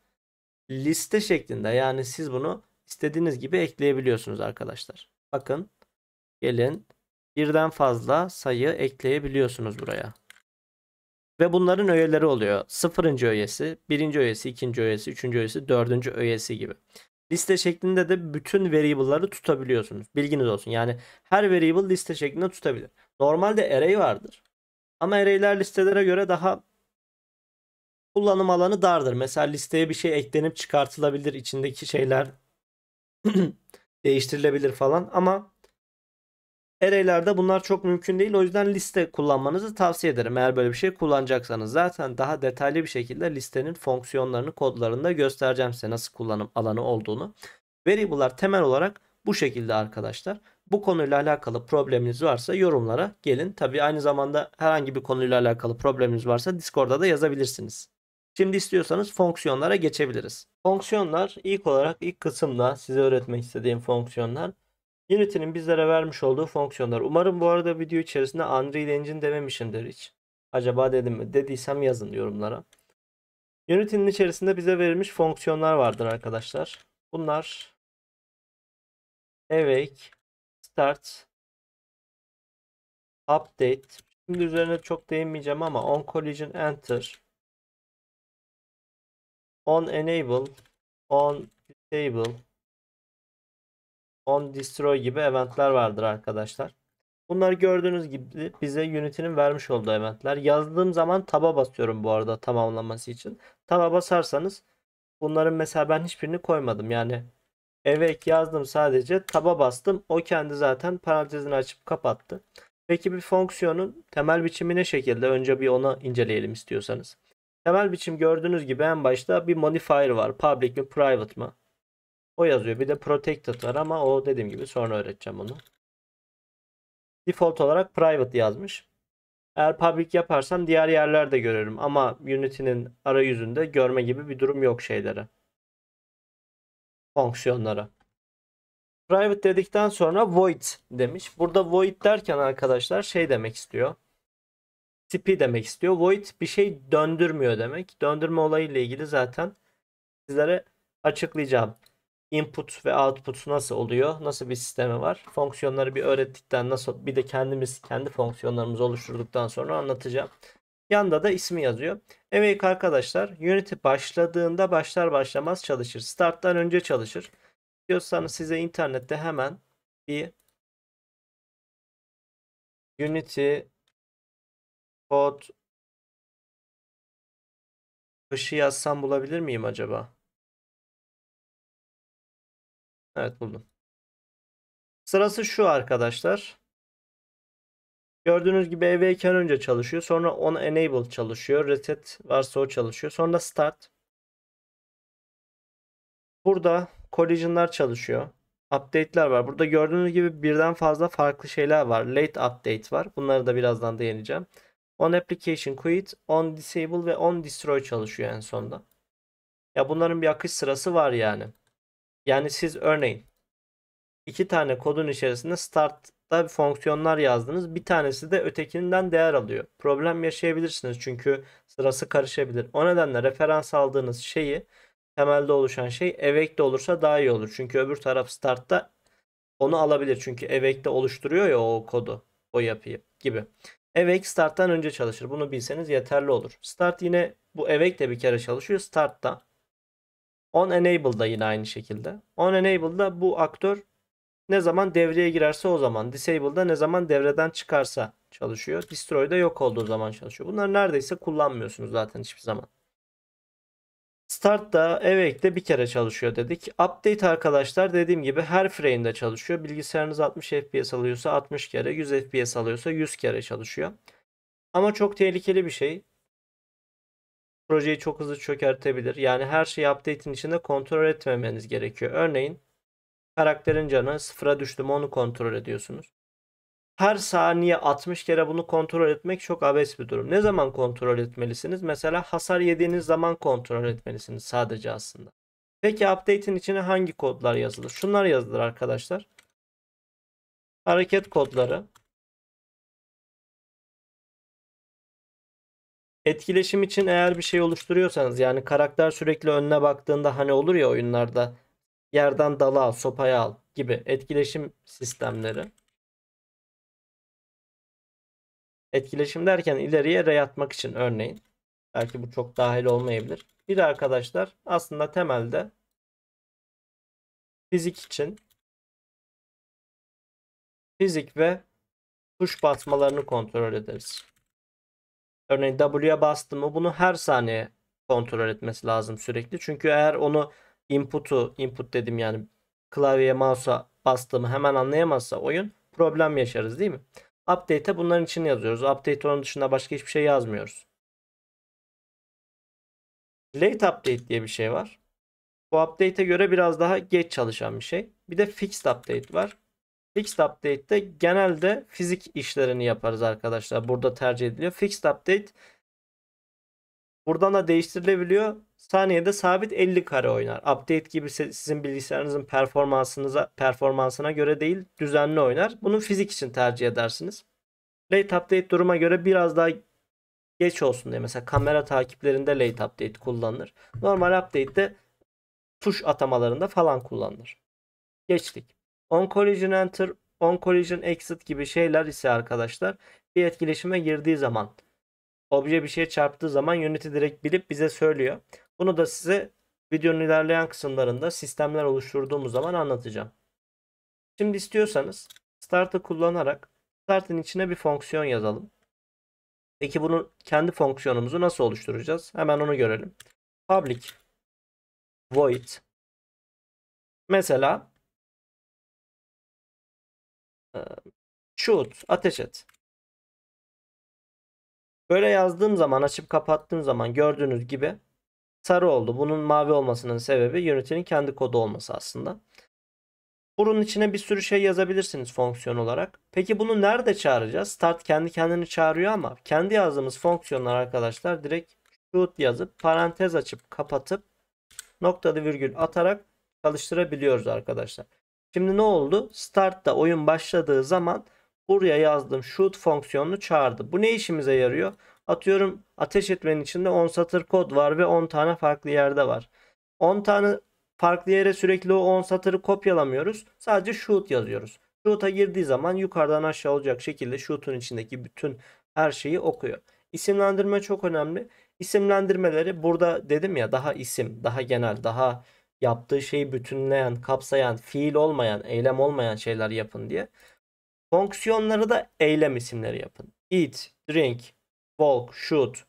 liste şeklinde yani siz bunu istediğiniz gibi ekleyebiliyorsunuz arkadaşlar. Bakın gelin birden fazla sayı ekleyebiliyorsunuz buraya. Ve bunların öğeleri oluyor. Sıfırıncı öğesi, birinci öğesi, ikinci öğesi, üçüncü öğesi, dördüncü öğesi gibi. Liste şeklinde de bütün variable'ları tutabiliyorsunuz. Bilginiz olsun. Yani her variable liste şeklinde tutabilir. Normalde array vardır. Ama array'ler listelere göre daha kullanım alanı dardır. Mesela listeye bir şey eklenip çıkartılabilir. içindeki şeyler değiştirilebilir falan ama array'lerde bunlar çok mümkün değil. O yüzden liste kullanmanızı tavsiye ederim. Eğer böyle bir şey kullanacaksanız zaten daha detaylı bir şekilde listenin fonksiyonlarını kodlarında göstereceğim size nasıl kullanım alanı olduğunu. Variable'lar temel olarak bu şekilde arkadaşlar. Bu konuyla alakalı probleminiz varsa yorumlara gelin. Tabi aynı zamanda herhangi bir konuyla alakalı probleminiz varsa Discord'da da yazabilirsiniz. Şimdi istiyorsanız fonksiyonlara geçebiliriz. Fonksiyonlar ilk olarak ilk kısımda size öğretmek istediğim fonksiyonlar. Unity'nin bizlere vermiş olduğu fonksiyonlar. Umarım bu arada video içerisinde Unreal Engine dememişimdir hiç. Acaba dedim mi? Dediysem yazın yorumlara. Unity'nin içerisinde bize verilmiş fonksiyonlar vardır arkadaşlar. Bunlar awake, start, update. Şimdi üzerine çok değinmeyeceğim ama on collision enter, on enable, on disable, on destroy gibi eventler vardır arkadaşlar. Bunlar gördüğünüz gibi bize Unity'nin vermiş olduğu eventler. Yazdığım zaman taba basıyorum bu arada tamamlaması için. Taba basarsanız bunların mesela ben hiçbirini koymadım. Yani Evet yazdım sadece taba bastım. O kendi zaten parantezini açıp kapattı. Peki bir fonksiyonun temel biçimi ne şekilde? Önce bir onu inceleyelim istiyorsanız. Temel biçim gördüğünüz gibi en başta bir modifier var. Public mi private mı? O yazıyor. Bir de protected var ama o dediğim gibi sonra öğreteceğim onu. Default olarak private yazmış. Eğer public yaparsam diğer yerlerde görerim ama Unity'nin arayüzünde görme gibi bir durum yok şeylere. Fonksiyonlara. Private dedikten sonra void demiş. Burada void derken arkadaşlar şey demek istiyor. Sipi demek istiyor. Void bir şey döndürmüyor demek. Döndürme olayıyla ilgili zaten sizlere açıklayacağım. Input ve output nasıl oluyor? Nasıl bir sistemi var? Fonksiyonları bir öğrettikten nasıl bir de kendimiz kendi fonksiyonlarımızı oluşturduktan sonra anlatacağım. Yanda da ismi yazıyor. Evet arkadaşlar Unity başladığında başlar başlamaz çalışır. Starttan önce çalışır. Diyorsanız size internette hemen bir Unity Kod kışı yazsam bulabilir miyim acaba? Evet buldum. Sırası şu arkadaşlar. Gördüğünüz gibi evveyken önce çalışıyor. Sonra on enable çalışıyor. Reset varsa o çalışıyor. Sonra start. Burada collision'lar çalışıyor. Update'ler var. Burada gördüğünüz gibi birden fazla farklı şeyler var. Late update var. Bunları da birazdan değineceğim. On application quit, on disable ve on destroy çalışıyor en sonda. Ya bunların bir akış sırası var yani. Yani siz örneğin iki tane kodun içerisinde start'ta fonksiyonlar yazdınız. Bir tanesi de ötekinden değer alıyor. Problem yaşayabilirsiniz çünkü sırası karışabilir. O nedenle referans aldığınız şeyi temelde oluşan şey evekte olursa daha iyi olur. Çünkü öbür taraf start'ta onu alabilir. Çünkü evekte oluşturuyor ya o kodu, o yapıyı gibi. Awake starttan önce çalışır. Bunu bilseniz yeterli olur. Start yine bu awake de bir kere çalışıyor. Start da. On enable da yine aynı şekilde. On enable da bu aktör ne zaman devreye girerse o zaman. Disable da ne zaman devreden çıkarsa çalışıyor. Destroy da yok olduğu zaman çalışıyor. Bunları neredeyse kullanmıyorsunuz zaten hiçbir zaman. Start da Awake de bir kere çalışıyor dedik. Update arkadaşlar dediğim gibi her frame'de çalışıyor. Bilgisayarınız 60 FPS alıyorsa 60 kere, 100 FPS alıyorsa 100 kere çalışıyor. Ama çok tehlikeli bir şey. Projeyi çok hızlı çökertebilir. Yani her şeyi update'in içinde kontrol etmemeniz gerekiyor. Örneğin karakterin canı sıfıra düştü mü onu kontrol ediyorsunuz her saniye 60 kere bunu kontrol etmek çok abes bir durum. Ne zaman kontrol etmelisiniz? Mesela hasar yediğiniz zaman kontrol etmelisiniz sadece aslında. Peki update'in içine hangi kodlar yazılır? Şunlar yazılır arkadaşlar. Hareket kodları. Etkileşim için eğer bir şey oluşturuyorsanız yani karakter sürekli önüne baktığında hani olur ya oyunlarda yerden dala al, sopaya al gibi etkileşim sistemleri. Etkileşim derken ileriye R atmak için örneğin. Belki bu çok dahil olmayabilir. Bir de arkadaşlar aslında temelde fizik için fizik ve tuş basmalarını kontrol ederiz. Örneğin W'ye bastım, mı bunu her saniye kontrol etmesi lazım sürekli. Çünkü eğer onu input'u input dedim yani klavye mouse'a bastığımı hemen anlayamazsa oyun problem yaşarız değil mi? Update'e bunların için yazıyoruz. Update onun dışında başka hiçbir şey yazmıyoruz. Late update diye bir şey var. Bu update'e göre biraz daha geç çalışan bir şey. Bir de fixed update var. Fixed update'te genelde fizik işlerini yaparız arkadaşlar. Burada tercih ediliyor. Fixed update Buradan da değiştirilebiliyor. Saniyede sabit 50 kare oynar. Update gibi sizin bilgisayarınızın performansınıza performansına göre değil düzenli oynar. Bunu fizik için tercih edersiniz. Late update duruma göre biraz daha geç olsun diye mesela kamera takiplerinde late update kullanılır. Normal update de tuş atamalarında falan kullanılır. Geçtik. On collision enter, on collision exit gibi şeyler ise arkadaşlar bir etkileşime girdiği zaman obje bir şeye çarptığı zaman Unity direkt bilip bize söylüyor. Bunu da size videonun ilerleyen kısımlarında sistemler oluşturduğumuz zaman anlatacağım. Şimdi istiyorsanız start'ı kullanarak start'ın içine bir fonksiyon yazalım. Peki bunu kendi fonksiyonumuzu nasıl oluşturacağız? Hemen onu görelim. Public void mesela shoot ateş et. Böyle yazdığım zaman açıp kapattığım zaman gördüğünüz gibi sarı oldu. Bunun mavi olmasının sebebi Unity'nin kendi kodu olması aslında. Bunun içine bir sürü şey yazabilirsiniz fonksiyon olarak. Peki bunu nerede çağıracağız? Start kendi kendini çağırıyor ama kendi yazdığımız fonksiyonlar arkadaşlar direkt shoot yazıp parantez açıp kapatıp noktalı virgül atarak çalıştırabiliyoruz arkadaşlar. Şimdi ne oldu? Start'ta oyun başladığı zaman buraya yazdım shoot fonksiyonunu çağırdı. Bu ne işimize yarıyor? Atıyorum ateş etmenin içinde 10 satır kod var ve 10 tane farklı yerde var. 10 tane farklı yere sürekli o 10 satırı kopyalamıyoruz. Sadece shoot yazıyoruz. Shoot'a girdiği zaman yukarıdan aşağı olacak şekilde shoot'un içindeki bütün her şeyi okuyor. İsimlendirme çok önemli. İsimlendirmeleri burada dedim ya daha isim, daha genel, daha yaptığı şeyi bütünleyen, kapsayan, fiil olmayan, eylem olmayan şeyler yapın diye. Fonksiyonları da eylem isimleri yapın. Eat, drink, walk, shoot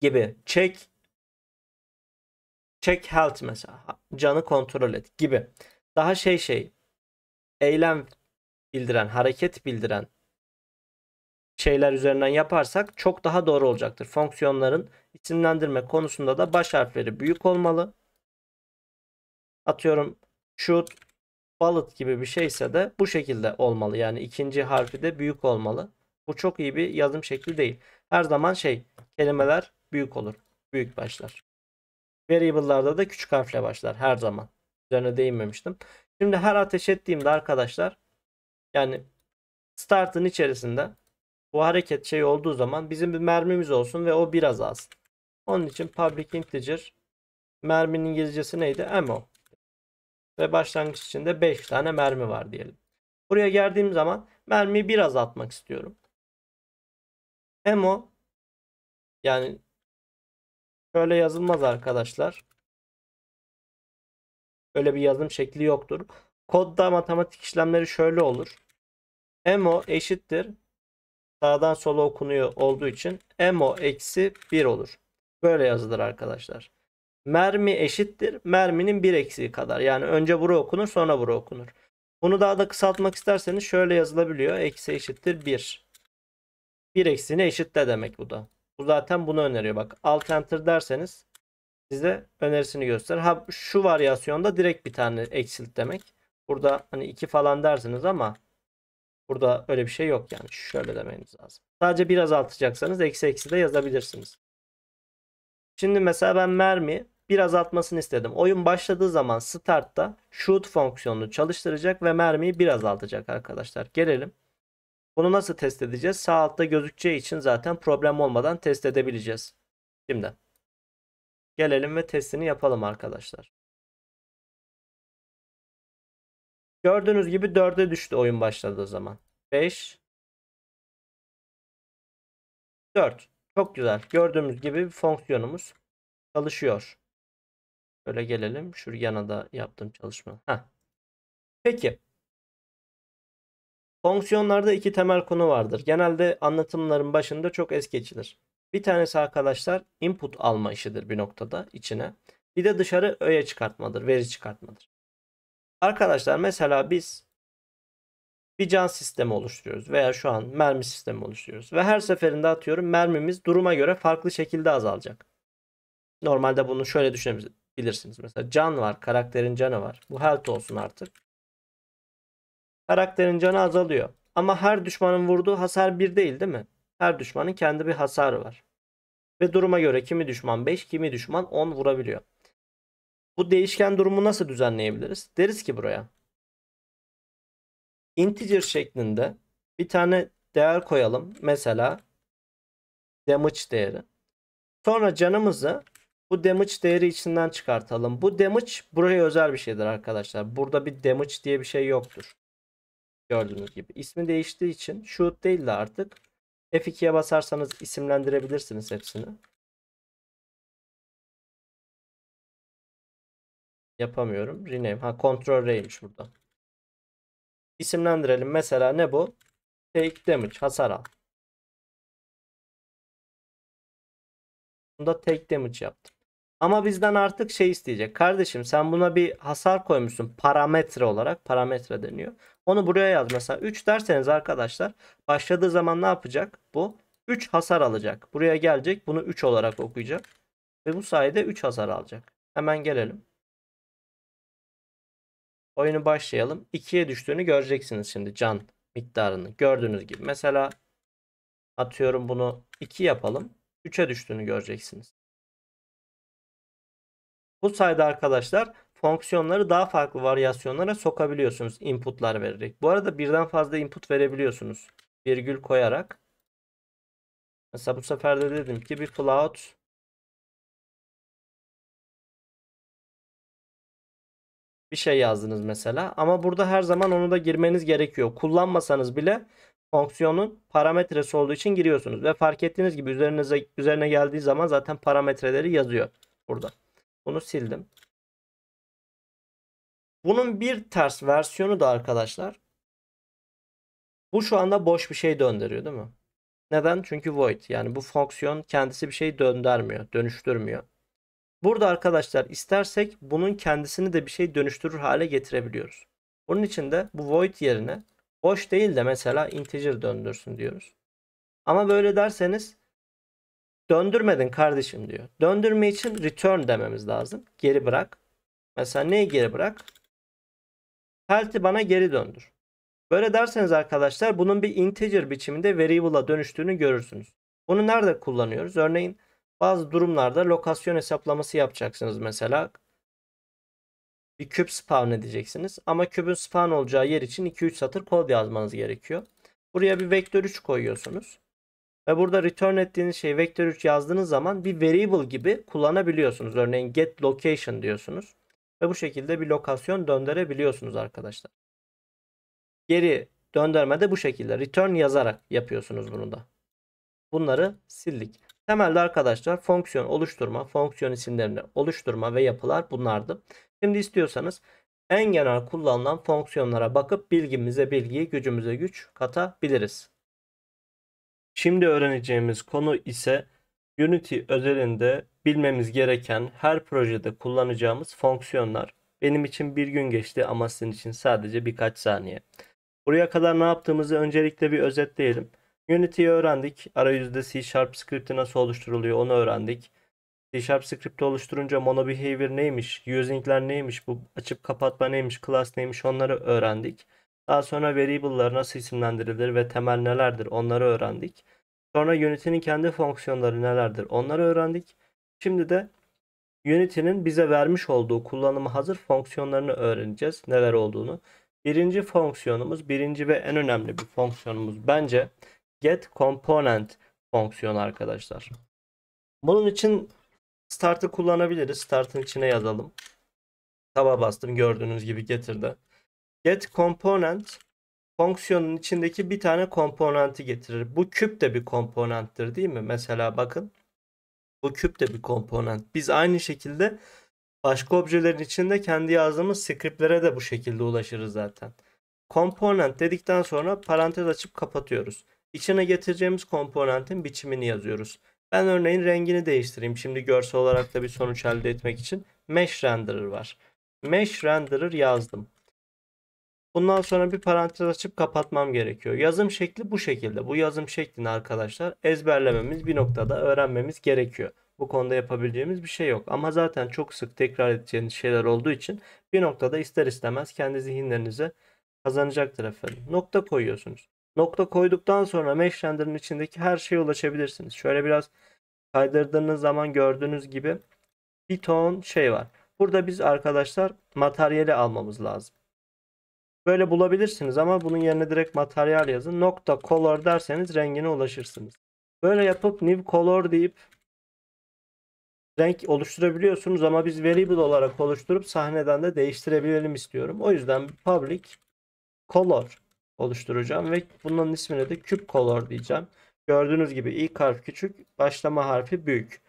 gibi. Check check health mesela. Canı kontrol et gibi. Daha şey şey eylem bildiren, hareket bildiren şeyler üzerinden yaparsak çok daha doğru olacaktır. Fonksiyonların isimlendirme konusunda da baş harfleri büyük olmalı. Atıyorum shoot Bullet gibi bir şeyse de bu şekilde olmalı. Yani ikinci harfi de büyük olmalı. Bu çok iyi bir yazım şekli değil. Her zaman şey kelimeler büyük olur. Büyük başlar. Variable'larda da küçük harfle başlar her zaman. Üzerine değinmemiştim. Şimdi her ateş ettiğimde arkadaşlar yani start'ın içerisinde bu hareket şey olduğu zaman bizim bir mermimiz olsun ve o biraz azalsın. Onun için public integer merminin İngilizcesi neydi? MO ve başlangıç için de 5 tane mermi var diyelim. Buraya geldiğim zaman mermiyi biraz atmak istiyorum. Emo yani şöyle yazılmaz arkadaşlar. Öyle bir yazım şekli yoktur. Kodda matematik işlemleri şöyle olur. Emo eşittir. Sağdan sola okunuyor olduğu için Emo eksi 1 olur. Böyle yazılır arkadaşlar. Mermi eşittir. Merminin bir eksiği kadar. Yani önce bura okunur sonra bura okunur. Bunu daha da kısaltmak isterseniz şöyle yazılabiliyor. Eksi eşittir 1. 1 eksiğini eşitle demek bu da. Bu zaten bunu öneriyor. Bak alt enter derseniz size önerisini gösterir. Ha şu varyasyonda direkt bir tane eksilt demek. Burada hani 2 falan dersiniz ama burada öyle bir şey yok yani. Şöyle demeniz lazım. Sadece biraz azaltacaksanız eksi eksi de yazabilirsiniz. Şimdi mesela ben mermi bir azaltmasını istedim. Oyun başladığı zaman startta shoot fonksiyonunu çalıştıracak ve mermiyi bir azaltacak arkadaşlar. Gelelim. Bunu nasıl test edeceğiz? Sağ altta gözükeceği için zaten problem olmadan test edebileceğiz. Şimdi gelelim ve testini yapalım arkadaşlar. Gördüğünüz gibi 4'e düştü oyun başladığı zaman. 5 4. Çok güzel. Gördüğümüz gibi fonksiyonumuz çalışıyor. Şöyle gelelim. Şu yana da yaptığım çalışma. Heh. Peki. Fonksiyonlarda iki temel konu vardır. Genelde anlatımların başında çok es geçilir. Bir tanesi arkadaşlar input alma işidir bir noktada içine. Bir de dışarı öğe çıkartmadır, veri çıkartmadır. Arkadaşlar mesela biz bir can sistemi oluşturuyoruz veya şu an mermi sistemi oluşturuyoruz. Ve her seferinde atıyorum mermimiz duruma göre farklı şekilde azalacak. Normalde bunu şöyle düşünebiliriz bilirsiniz. Mesela can var. Karakterin canı var. Bu health olsun artık. Karakterin canı azalıyor. Ama her düşmanın vurduğu hasar bir değil değil mi? Her düşmanın kendi bir hasarı var. Ve duruma göre kimi düşman 5, kimi düşman 10 vurabiliyor. Bu değişken durumu nasıl düzenleyebiliriz? Deriz ki buraya. Integer şeklinde bir tane değer koyalım. Mesela damage değeri. Sonra canımızı bu damage değeri içinden çıkartalım. Bu damage buraya özel bir şeydir arkadaşlar. Burada bir damage diye bir şey yoktur. Gördüğünüz gibi. İsmi değiştiği için shoot değil de artık. F2'ye basarsanız isimlendirebilirsiniz hepsini. Yapamıyorum. Rename. Ha kontrol R'ymiş burada. İsimlendirelim. Mesela ne bu? Take damage. Hasar al. Bunda take damage yaptım. Ama bizden artık şey isteyecek. Kardeşim sen buna bir hasar koymuşsun parametre olarak. Parametre deniyor. Onu buraya yaz. Mesela 3 derseniz arkadaşlar başladığı zaman ne yapacak? Bu 3 hasar alacak. Buraya gelecek. Bunu 3 olarak okuyacak. Ve bu sayede 3 hasar alacak. Hemen gelelim. Oyunu başlayalım. 2'ye düştüğünü göreceksiniz şimdi can miktarını. Gördüğünüz gibi. Mesela atıyorum bunu 2 yapalım. 3'e düştüğünü göreceksiniz. Bu sayede arkadaşlar fonksiyonları daha farklı varyasyonlara sokabiliyorsunuz inputlar vererek. Bu arada birden fazla input verebiliyorsunuz. Virgül koyarak. Mesela bu sefer de dedim ki bir float bir şey yazdınız mesela. Ama burada her zaman onu da girmeniz gerekiyor. Kullanmasanız bile fonksiyonun parametresi olduğu için giriyorsunuz. Ve fark ettiğiniz gibi üzerinize, üzerine geldiği zaman zaten parametreleri yazıyor burada. Bunu sildim. Bunun bir ters versiyonu da arkadaşlar. Bu şu anda boş bir şey döndürüyor değil mi? Neden? Çünkü void. Yani bu fonksiyon kendisi bir şey döndürmüyor, dönüştürmüyor. Burada arkadaşlar istersek bunun kendisini de bir şey dönüştürür hale getirebiliyoruz. Bunun için de bu void yerine boş değil de mesela integer döndürsün diyoruz. Ama böyle derseniz Döndürmedin kardeşim diyor. Döndürme için return dememiz lazım. Geri bırak. Mesela neyi geri bırak? Health'i bana geri döndür. Böyle derseniz arkadaşlar bunun bir integer biçiminde variable'a dönüştüğünü görürsünüz. Bunu nerede kullanıyoruz? Örneğin bazı durumlarda lokasyon hesaplaması yapacaksınız mesela. Bir küp spawn edeceksiniz ama küpün spawn olacağı yer için 2-3 satır kod yazmanız gerekiyor. Buraya bir vektör 3 koyuyorsunuz. Ve burada return ettiğiniz şey vektör 3 yazdığınız zaman bir variable gibi kullanabiliyorsunuz. Örneğin get location diyorsunuz. Ve bu şekilde bir lokasyon döndürebiliyorsunuz arkadaşlar. Geri döndürme de bu şekilde return yazarak yapıyorsunuz bunu da. Bunları sildik. Temelde arkadaşlar fonksiyon oluşturma, fonksiyon isimlerini oluşturma ve yapılar bunlardı. Şimdi istiyorsanız en genel kullanılan fonksiyonlara bakıp bilgimize bilgiyi, gücümüze güç katabiliriz. Şimdi öğreneceğimiz konu ise Unity özelinde bilmemiz gereken her projede kullanacağımız fonksiyonlar. Benim için bir gün geçti ama sizin için sadece birkaç saniye. Buraya kadar ne yaptığımızı öncelikle bir özetleyelim. Unity'yi öğrendik. Arayüzde C Sharp script'i nasıl oluşturuluyor onu öğrendik. C Sharp script'i oluşturunca mono behavior neymiş, using'ler neymiş, bu açıp kapatma neymiş, class neymiş onları öğrendik. Daha sonra variable'lar nasıl isimlendirilir ve temel nelerdir onları öğrendik. Sonra Unity'nin kendi fonksiyonları nelerdir onları öğrendik. Şimdi de Unity'nin bize vermiş olduğu kullanıma hazır fonksiyonlarını öğreneceğiz. Neler olduğunu. Birinci fonksiyonumuz, birinci ve en önemli bir fonksiyonumuz bence get component fonksiyonu arkadaşlar. Bunun için start'ı kullanabiliriz. Start'ın içine yazalım. Taba bastım gördüğünüz gibi getirdi get component fonksiyonun içindeki bir tane komponenti getirir. Bu küp de bir komponenttir değil mi? Mesela bakın bu küp de bir komponent. Biz aynı şekilde başka objelerin içinde kendi yazdığımız scriptlere de bu şekilde ulaşırız zaten. Komponent dedikten sonra parantez açıp kapatıyoruz. İçine getireceğimiz komponentin biçimini yazıyoruz. Ben örneğin rengini değiştireyim. Şimdi görsel olarak da bir sonuç elde etmek için. Mesh Renderer var. Mesh Renderer yazdım. Bundan sonra bir parantez açıp kapatmam gerekiyor. Yazım şekli bu şekilde. Bu yazım şeklini arkadaşlar ezberlememiz bir noktada öğrenmemiz gerekiyor. Bu konuda yapabileceğimiz bir şey yok. Ama zaten çok sık tekrar edeceğiniz şeyler olduğu için bir noktada ister istemez kendi zihinlerinize kazanacaktır efendim. Nokta koyuyorsunuz. Nokta koyduktan sonra mesh render'ın içindeki her şeye ulaşabilirsiniz. Şöyle biraz kaydırdığınız zaman gördüğünüz gibi bir ton şey var. Burada biz arkadaşlar materyali almamız lazım. Böyle bulabilirsiniz ama bunun yerine direkt materyal yazın. Nokta color derseniz rengine ulaşırsınız. Böyle yapıp new color deyip renk oluşturabiliyorsunuz ama biz variable olarak oluşturup sahneden de değiştirebilelim istiyorum. O yüzden public color oluşturacağım ve bunun ismine de küp color diyeceğim. Gördüğünüz gibi ilk harf küçük, başlama harfi büyük.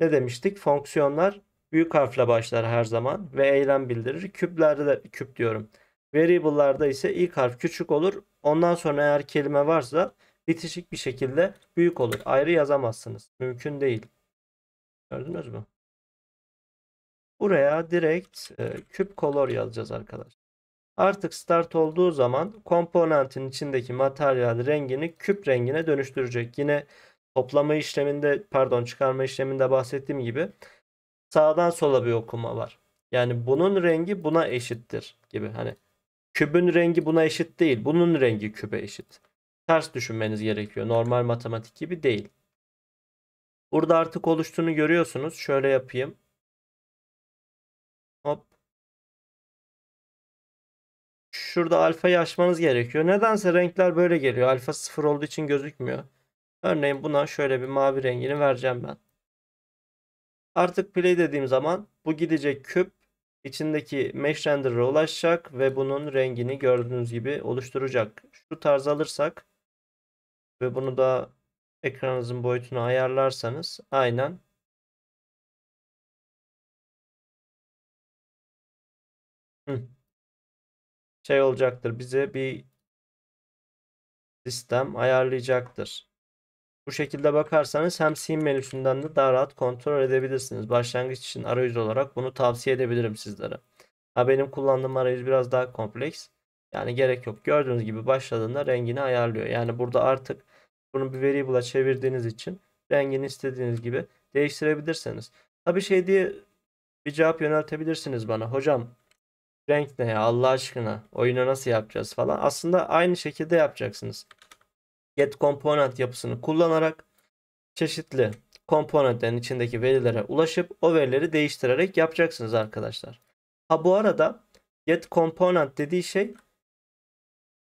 Ne demiştik? Fonksiyonlar büyük harfle başlar her zaman ve eylem bildirir. Küplerde de küp diyorum. Variable'larda ise ilk harf küçük olur. Ondan sonra eğer kelime varsa bitişik bir şekilde büyük olur. Ayrı yazamazsınız. Mümkün değil. Gördünüz mü? Buraya direkt e, küp color yazacağız arkadaşlar. Artık start olduğu zaman komponentin içindeki materyal rengini küp rengine dönüştürecek. Yine toplama işleminde pardon çıkarma işleminde bahsettiğim gibi sağdan sola bir okuma var. Yani bunun rengi buna eşittir gibi hani Kübün rengi buna eşit değil. Bunun rengi kübe eşit. Ters düşünmeniz gerekiyor. Normal matematik gibi değil. Burada artık oluştuğunu görüyorsunuz. Şöyle yapayım. Hop. Şurada alfayı açmanız gerekiyor. Nedense renkler böyle geliyor. Alfa sıfır olduğu için gözükmüyor. Örneğin buna şöyle bir mavi rengini vereceğim ben. Artık play dediğim zaman bu gidecek küp içindeki mesh render'a ulaşacak ve bunun rengini gördüğünüz gibi oluşturacak. Şu tarz alırsak ve bunu da ekranınızın boyutunu ayarlarsanız aynen şey olacaktır. Bize bir sistem ayarlayacaktır. Bu şekilde bakarsanız hem sim menüsünden de daha rahat kontrol edebilirsiniz. Başlangıç için arayüz olarak bunu tavsiye edebilirim sizlere. Ha benim kullandığım arayüz biraz daha kompleks. Yani gerek yok. Gördüğünüz gibi başladığında rengini ayarlıyor. Yani burada artık bunu bir variable'a çevirdiğiniz için rengini istediğiniz gibi değiştirebilirsiniz. Tabi şey diye bir cevap yöneltebilirsiniz bana. Hocam renk ne ya Allah aşkına oyunu nasıl yapacağız falan. Aslında aynı şekilde yapacaksınız get komponent yapısını kullanarak çeşitli komponentlerin içindeki verilere ulaşıp o verileri değiştirerek yapacaksınız arkadaşlar. Ha bu arada get komponent dediği şey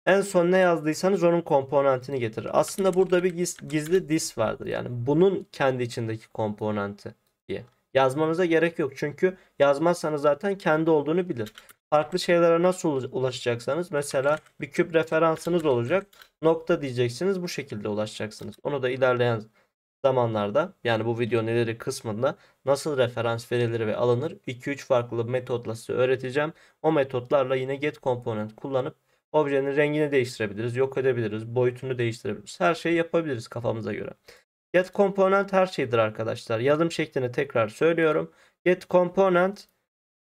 en son ne yazdıysanız onun komponentini getirir. Aslında burada bir gizli dis vardır. Yani bunun kendi içindeki komponenti diye. Yazmanıza gerek yok. Çünkü yazmazsanız zaten kendi olduğunu bilir farklı şeylere nasıl ulaşacaksanız mesela bir küp referansınız olacak. Nokta diyeceksiniz bu şekilde ulaşacaksınız. Onu da ilerleyen zamanlarda yani bu video neleri kısmında nasıl referans verilir ve alınır 2-3 farklı metotla size öğreteceğim. O metotlarla yine get component kullanıp objenin rengini değiştirebiliriz, yok edebiliriz, boyutunu değiştirebiliriz. Her şeyi yapabiliriz kafamıza göre. Get component her şeydir arkadaşlar. Yazım şeklini tekrar söylüyorum. Get component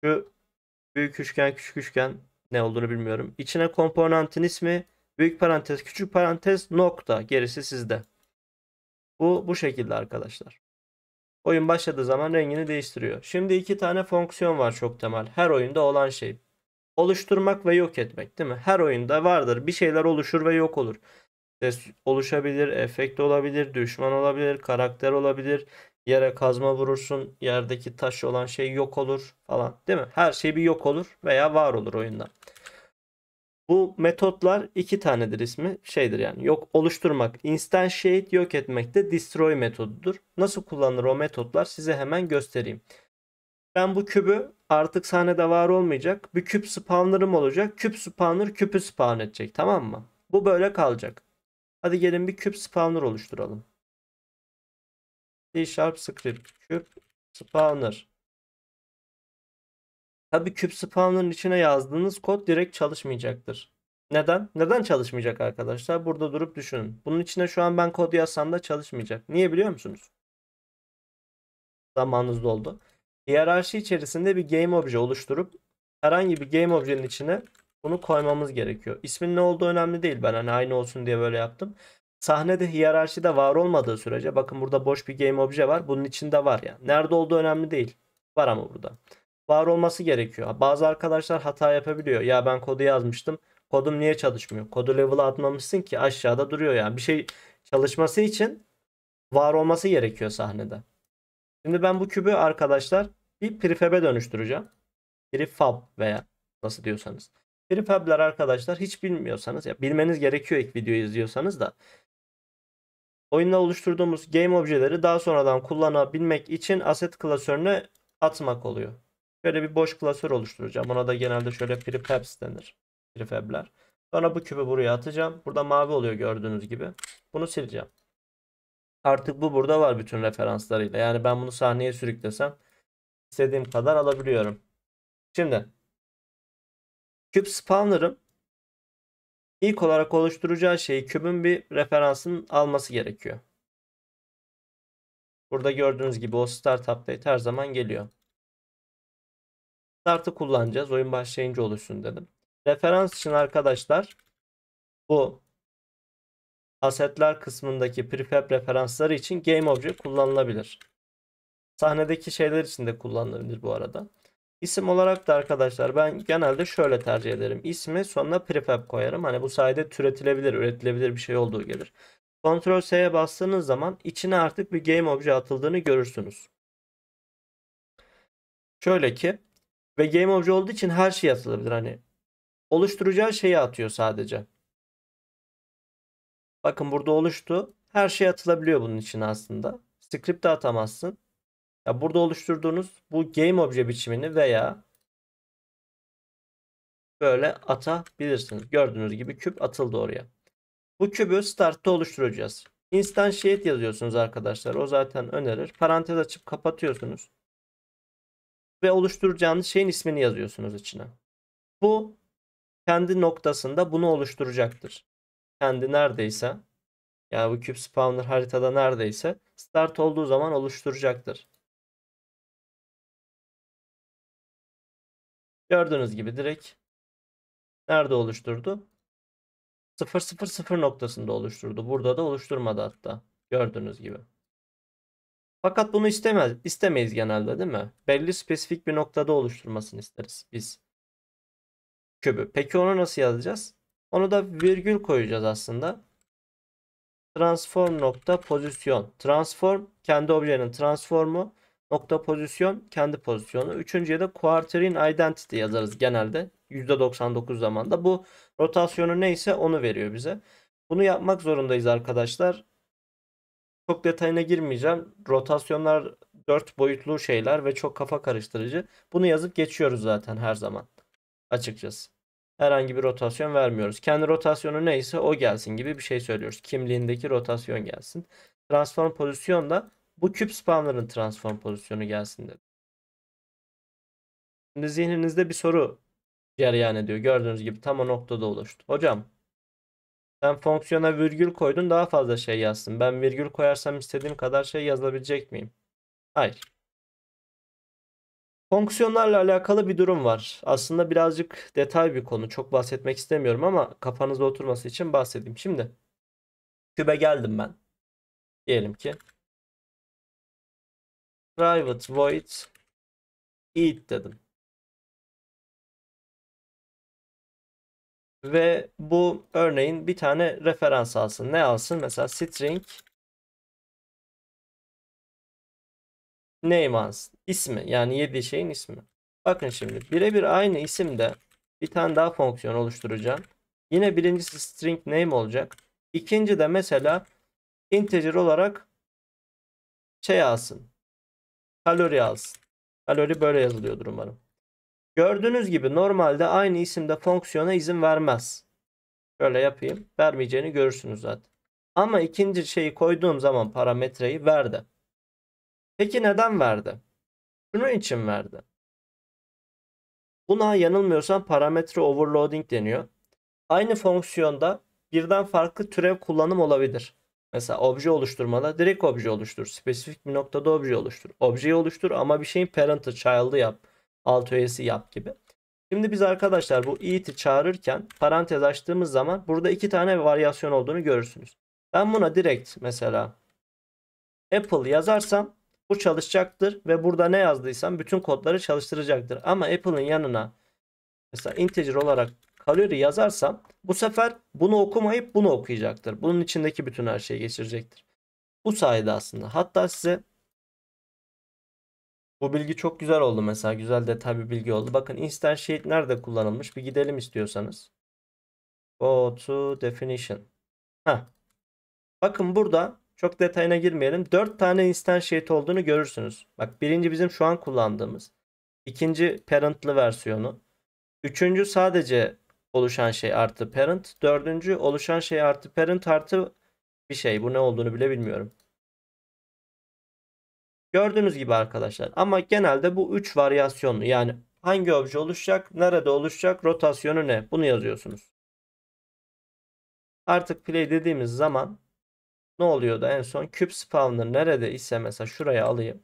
şu büyük üçgen, küçük üçgen ne olduğunu bilmiyorum. İçine komponentin ismi, büyük parantez, küçük parantez, nokta. Gerisi sizde. Bu bu şekilde arkadaşlar. Oyun başladığı zaman rengini değiştiriyor. Şimdi iki tane fonksiyon var çok temel. Her oyunda olan şey. Oluşturmak ve yok etmek değil mi? Her oyunda vardır. Bir şeyler oluşur ve yok olur. Ses oluşabilir, efekt olabilir, düşman olabilir, karakter olabilir, Yere kazma vurursun. Yerdeki taş olan şey yok olur falan değil mi? Her şey bir yok olur veya var olur oyunda. Bu metotlar iki tanedir ismi. Şeydir yani yok oluşturmak, instantiate yok etmek de destroy metodudur. Nasıl kullanılır o metotlar size hemen göstereyim. Ben bu kübü artık sahnede var olmayacak. Bir küp spawner'ım olacak. Küp spawner küpü spawn edecek tamam mı? Bu böyle kalacak. Hadi gelin bir küp spawner oluşturalım. C Sharp Script. Küp Spawner. Tabi küp spawner'ın içine yazdığınız kod direkt çalışmayacaktır. Neden? Neden çalışmayacak arkadaşlar? Burada durup düşünün. Bunun içine şu an ben kod yazsam da çalışmayacak. Niye biliyor musunuz? Zamanınız doldu. Hiyerarşi içerisinde bir game obje oluşturup herhangi bir game objenin içine bunu koymamız gerekiyor. İsmin ne olduğu önemli değil. Ben hani aynı olsun diye böyle yaptım. Sahnede hiyerarşi de var olmadığı sürece bakın burada boş bir game obje var. Bunun içinde var ya. Nerede olduğu önemli değil. Var ama burada. Var olması gerekiyor. Bazı arkadaşlar hata yapabiliyor. Ya ben kodu yazmıştım. Kodum niye çalışmıyor? Kodu level atmamışsın ki aşağıda duruyor yani. Bir şey çalışması için var olması gerekiyor sahnede. Şimdi ben bu kübü arkadaşlar bir prefab'e dönüştüreceğim. Prefab veya nasıl diyorsanız. Prefab'ler arkadaşlar hiç bilmiyorsanız ya bilmeniz gerekiyor ilk videoyu izliyorsanız da Oyunda oluşturduğumuz game objeleri daha sonradan kullanabilmek için asset klasörüne atmak oluyor. Şöyle bir boş klasör oluşturacağım. Ona da genelde şöyle prefabs denir. Prefabler. Sonra bu küpü buraya atacağım. Burada mavi oluyor gördüğünüz gibi. Bunu sileceğim. Artık bu burada var bütün referanslarıyla. Yani ben bunu sahneye sürüklesem istediğim kadar alabiliyorum. Şimdi küp spawner'ım İlk olarak oluşturacağı şey kübün bir referansın alması gerekiyor. Burada gördüğünüz gibi o start update her zaman geliyor. Start'ı kullanacağız. Oyun başlayınca oluşsun dedim. Referans için arkadaşlar bu asetler kısmındaki prefab referansları için game object kullanılabilir. Sahnedeki şeyler için de kullanılabilir bu arada. İsim olarak da arkadaşlar ben genelde şöyle tercih ederim. İsmi sonuna prefab koyarım. Hani bu sayede türetilebilir, üretilebilir bir şey olduğu gelir. Ctrl S'ye bastığınız zaman içine artık bir game obje atıldığını görürsünüz. Şöyle ki ve game obje olduğu için her şey atılabilir. Hani oluşturacağı şeyi atıyor sadece. Bakın burada oluştu. Her şey atılabiliyor bunun için aslında. Script atamazsın. Ya burada oluşturduğunuz bu game obje biçimini veya böyle atabilirsiniz. Gördüğünüz gibi küp atıldı oraya. Bu kübü startta oluşturacağız. Instantiate yazıyorsunuz arkadaşlar. O zaten önerir. Parantez açıp kapatıyorsunuz. Ve oluşturacağınız şeyin ismini yazıyorsunuz içine. Bu kendi noktasında bunu oluşturacaktır. Kendi neredeyse yani bu küp spawner haritada neredeyse start olduğu zaman oluşturacaktır. Gördüğünüz gibi direkt nerede oluşturdu? 000 noktasında oluşturdu. Burada da oluşturmadı hatta. Gördüğünüz gibi. Fakat bunu istemez, istemeyiz genelde değil mi? Belli spesifik bir noktada oluşturmasını isteriz biz. Kübü. Peki onu nasıl yazacağız? Onu da virgül koyacağız aslında. Transform nokta pozisyon. Transform kendi objenin transformu Nokta pozisyon kendi pozisyonu. Üçüncüye de quarterine identity yazarız genelde. %99 zamanda. Bu rotasyonu neyse onu veriyor bize. Bunu yapmak zorundayız arkadaşlar. Çok detayına girmeyeceğim. Rotasyonlar dört boyutlu şeyler ve çok kafa karıştırıcı. Bunu yazıp geçiyoruz zaten her zaman. Açıkçası. Herhangi bir rotasyon vermiyoruz. Kendi rotasyonu neyse o gelsin gibi bir şey söylüyoruz. Kimliğindeki rotasyon gelsin. Transform pozisyon da bu küp spamların transform pozisyonu gelsin dedi. Şimdi zihninizde bir soru cereyan ediyor. Gördüğünüz gibi tam o noktada oluştu. Hocam sen fonksiyona virgül koydun daha fazla şey yazsın. Ben virgül koyarsam istediğim kadar şey yazabilecek miyim? Hayır. Fonksiyonlarla alakalı bir durum var. Aslında birazcık detay bir konu. Çok bahsetmek istemiyorum ama kafanızda oturması için bahsedeyim. Şimdi kübe geldim ben. Diyelim ki private void eat dedim. Ve bu örneğin bir tane referans alsın. Ne alsın? Mesela string name alsın. İsmi yani yedi şeyin ismi. Bakın şimdi birebir aynı isimde bir tane daha fonksiyon oluşturacağım. Yine birincisi string name olacak. İkinci de mesela integer olarak şey alsın kalori alsın. Kalori böyle yazılıyordur umarım. Gördüğünüz gibi normalde aynı isimde fonksiyona izin vermez. Şöyle yapayım. Vermeyeceğini görürsünüz zaten. Ama ikinci şeyi koyduğum zaman parametreyi verdi. Peki neden verdi? Şunun için verdi. Buna yanılmıyorsam parametre overloading deniyor. Aynı fonksiyonda birden farklı türev kullanım olabilir. Mesela obje oluşturmada direkt obje oluştur. Spesifik bir noktada obje oluştur. Objeyi oluştur ama bir şeyin parent'ı, child'ı yap. Alt öğesi yap gibi. Şimdi biz arkadaşlar bu it'i çağırırken parantez açtığımız zaman burada iki tane varyasyon olduğunu görürsünüz. Ben buna direkt mesela Apple yazarsam bu çalışacaktır ve burada ne yazdıysam bütün kodları çalıştıracaktır. Ama Apple'ın yanına mesela integer olarak kalori yazarsam bu sefer bunu okumayıp bunu okuyacaktır. Bunun içindeki bütün her şeyi geçirecektir. Bu sayede aslında hatta size bu bilgi çok güzel oldu mesela. Güzel detay bir bilgi oldu. Bakın instant sheet nerede kullanılmış? Bir gidelim istiyorsanız. Go to definition. Heh. Bakın burada çok detayına girmeyelim. 4 tane instant sheet olduğunu görürsünüz. Bak birinci bizim şu an kullandığımız. ikinci parentlı versiyonu. Üçüncü sadece oluşan şey artı parent. Dördüncü oluşan şey artı parent artı bir şey. Bu ne olduğunu bile bilmiyorum. Gördüğünüz gibi arkadaşlar ama genelde bu 3 varyasyonlu yani hangi obje oluşacak, nerede oluşacak, rotasyonu ne bunu yazıyorsunuz. Artık play dediğimiz zaman ne oluyor da en son? Küp spawner nerede ise mesela şuraya alayım.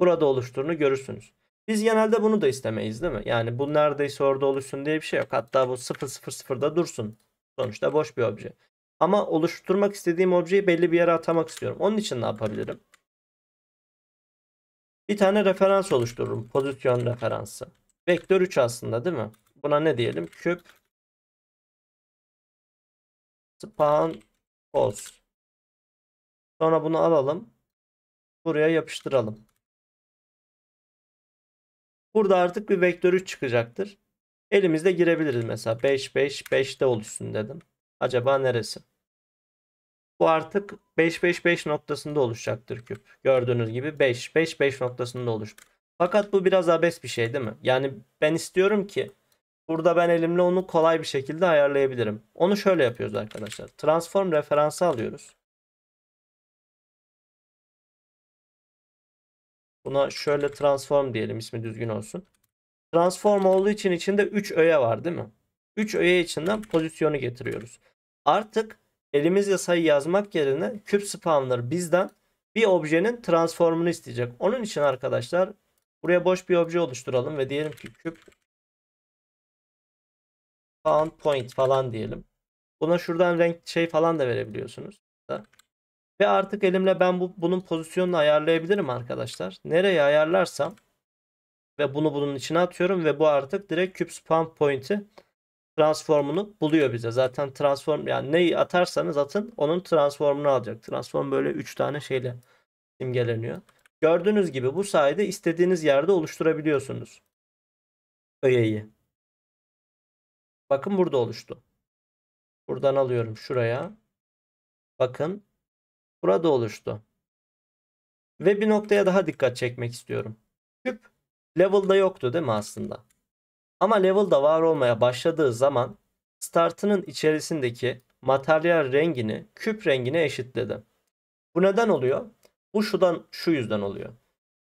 Burada oluştuğunu görürsünüz. Biz genelde bunu da istemeyiz değil mi? Yani bu neredeyse orada oluşsun diye bir şey yok. Hatta bu 000'da dursun. Sonuçta boş bir obje. Ama oluşturmak istediğim objeyi belli bir yere atamak istiyorum. Onun için ne yapabilirim? Bir tane referans oluştururum. Pozisyon referansı. Vektör 3 aslında değil mi? Buna ne diyelim? Küp spawn pos. Sonra bunu alalım. Buraya yapıştıralım. Burada artık bir vektör 3 çıkacaktır. Elimizde girebiliriz mesela. 5, 5, 5 de oluşsun dedim. Acaba neresi? Bu artık 5, 5, 5 noktasında oluşacaktır küp. Gördüğünüz gibi 5, 5, 5 noktasında oluştu. Fakat bu biraz abes bir şey değil mi? Yani ben istiyorum ki burada ben elimle onu kolay bir şekilde ayarlayabilirim. Onu şöyle yapıyoruz arkadaşlar. Transform referansı alıyoruz. Buna şöyle transform diyelim ismi düzgün olsun. Transform olduğu için içinde 3 öğe var değil mi? 3 öğe içinden pozisyonu getiriyoruz. Artık elimizle sayı yazmak yerine küp spawner bizden bir objenin transformunu isteyecek. Onun için arkadaşlar buraya boş bir obje oluşturalım ve diyelim ki küp spawn point falan diyelim. Buna şuradan renk şey falan da verebiliyorsunuz. Ve artık elimle ben bu, bunun pozisyonunu ayarlayabilirim arkadaşlar. Nereye ayarlarsam ve bunu bunun içine atıyorum ve bu artık direkt küp spawn point'i transformunu buluyor bize. Zaten transform yani neyi atarsanız atın onun transformunu alacak. Transform böyle 3 tane şeyle simgeleniyor. Gördüğünüz gibi bu sayede istediğiniz yerde oluşturabiliyorsunuz öğeyi. Bakın burada oluştu. Buradan alıyorum şuraya. Bakın burada oluştu. Ve bir noktaya daha dikkat çekmek istiyorum. Küp level'da yoktu değil mi aslında? Ama level'da var olmaya başladığı zaman startının içerisindeki materyal rengini küp rengine eşitledi. Bu neden oluyor? Bu şudan şu yüzden oluyor.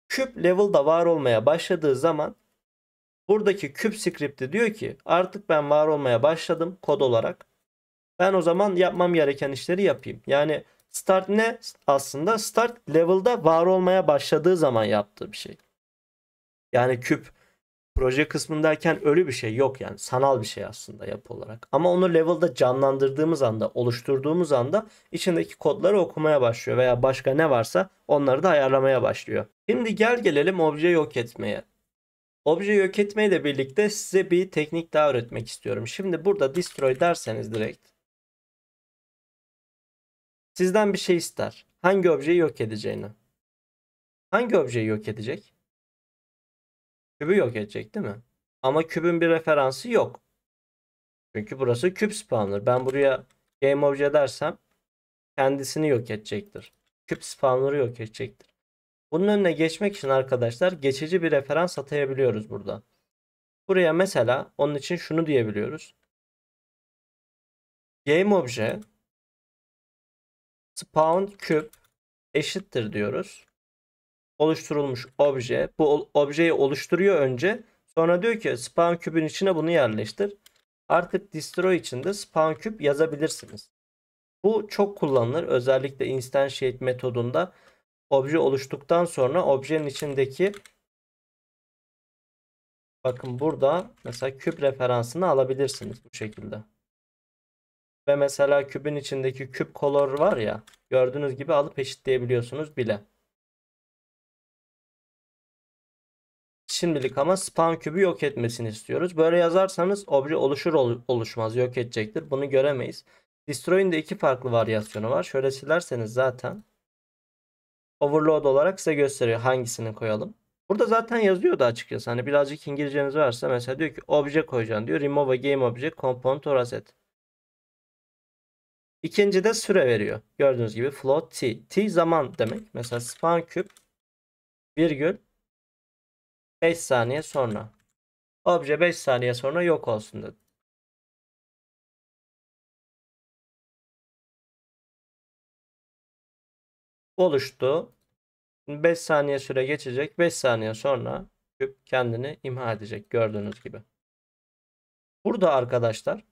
Küp level'da var olmaya başladığı zaman buradaki küp script'i diyor ki artık ben var olmaya başladım kod olarak. Ben o zaman yapmam gereken işleri yapayım. Yani Start ne? Aslında start level'da var olmaya başladığı zaman yaptığı bir şey. Yani küp proje kısmındayken ölü bir şey yok yani sanal bir şey aslında yapı olarak. Ama onu level'da canlandırdığımız anda, oluşturduğumuz anda içindeki kodları okumaya başlıyor veya başka ne varsa onları da ayarlamaya başlıyor. Şimdi gel gelelim obje yok etmeye. Obje yok etmeyle birlikte size bir teknik daha öğretmek istiyorum. Şimdi burada destroy derseniz direkt Sizden bir şey ister. Hangi objeyi yok edeceğini. Hangi objeyi yok edecek? Kübü yok edecek değil mi? Ama kübün bir referansı yok. Çünkü burası küp spawner. Ben buraya game obje dersem kendisini yok edecektir. Küp spawner'ı yok edecektir. Bunun önüne geçmek için arkadaşlar geçici bir referans atayabiliyoruz burada. Buraya mesela onun için şunu diyebiliyoruz. Game obje spawn küp eşittir diyoruz. Oluşturulmuş obje. Bu objeyi oluşturuyor önce. Sonra diyor ki spawn küpün içine bunu yerleştir. Artık distro içinde spawn küp yazabilirsiniz. Bu çok kullanılır. Özellikle instantiate metodunda obje oluştuktan sonra objenin içindeki bakın burada mesela küp referansını alabilirsiniz bu şekilde. Ve mesela kübün içindeki küp color var ya gördüğünüz gibi alıp eşitleyebiliyorsunuz bile. Şimdilik ama spawn kübü yok etmesini istiyoruz. Böyle yazarsanız obje oluşur oluşmaz yok edecektir. Bunu göremeyiz. Destroy'in de iki farklı varyasyonu var. Şöyle silerseniz zaten overload olarak size gösteriyor hangisini koyalım. Burada zaten yazıyordu açıkçası. Hani birazcık İngilizceniz varsa mesela diyor ki obje koyacaksın diyor. Remove a game object component or asset. İkinci de süre veriyor. Gördüğünüz gibi float t. T zaman demek. Mesela span küp virgül 5 saniye sonra. Obje 5 saniye sonra yok olsun dedi. Oluştu. 5 saniye süre geçecek. 5 saniye sonra küp kendini imha edecek gördüğünüz gibi. Burada arkadaşlar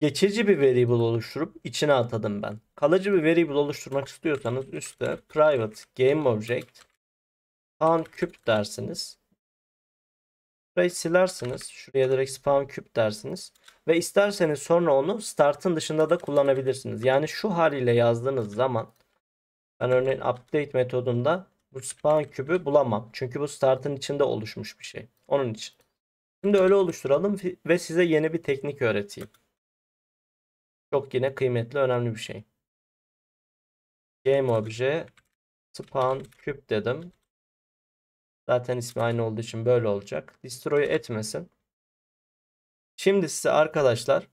geçici bir variable oluşturup içine atadım ben. Kalıcı bir variable oluşturmak istiyorsanız üstte private game object spawn küp dersiniz. Burayı silersiniz. Şuraya direkt spawn küp dersiniz. Ve isterseniz sonra onu start'ın dışında da kullanabilirsiniz. Yani şu haliyle yazdığınız zaman ben örneğin update metodunda bu spawn kübü bulamam. Çünkü bu start'ın içinde oluşmuş bir şey. Onun için. Şimdi öyle oluşturalım ve size yeni bir teknik öğreteyim. Çok yine kıymetli önemli bir şey. Game obje spawn küp dedim. Zaten ismi aynı olduğu için böyle olacak. Destroy etmesin. Şimdi size arkadaşlar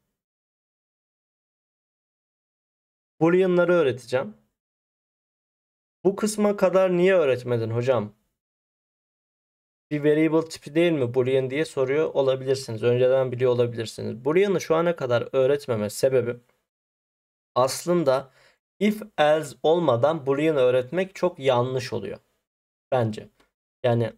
Boolean'ları öğreteceğim. Bu kısma kadar niye öğretmedin hocam bir variable tipi değil mi boolean diye soruyor olabilirsiniz. Önceden biliyor olabilirsiniz. Boolean'ı şu ana kadar öğretmeme sebebi aslında if else olmadan boolean öğretmek çok yanlış oluyor. Bence. Yani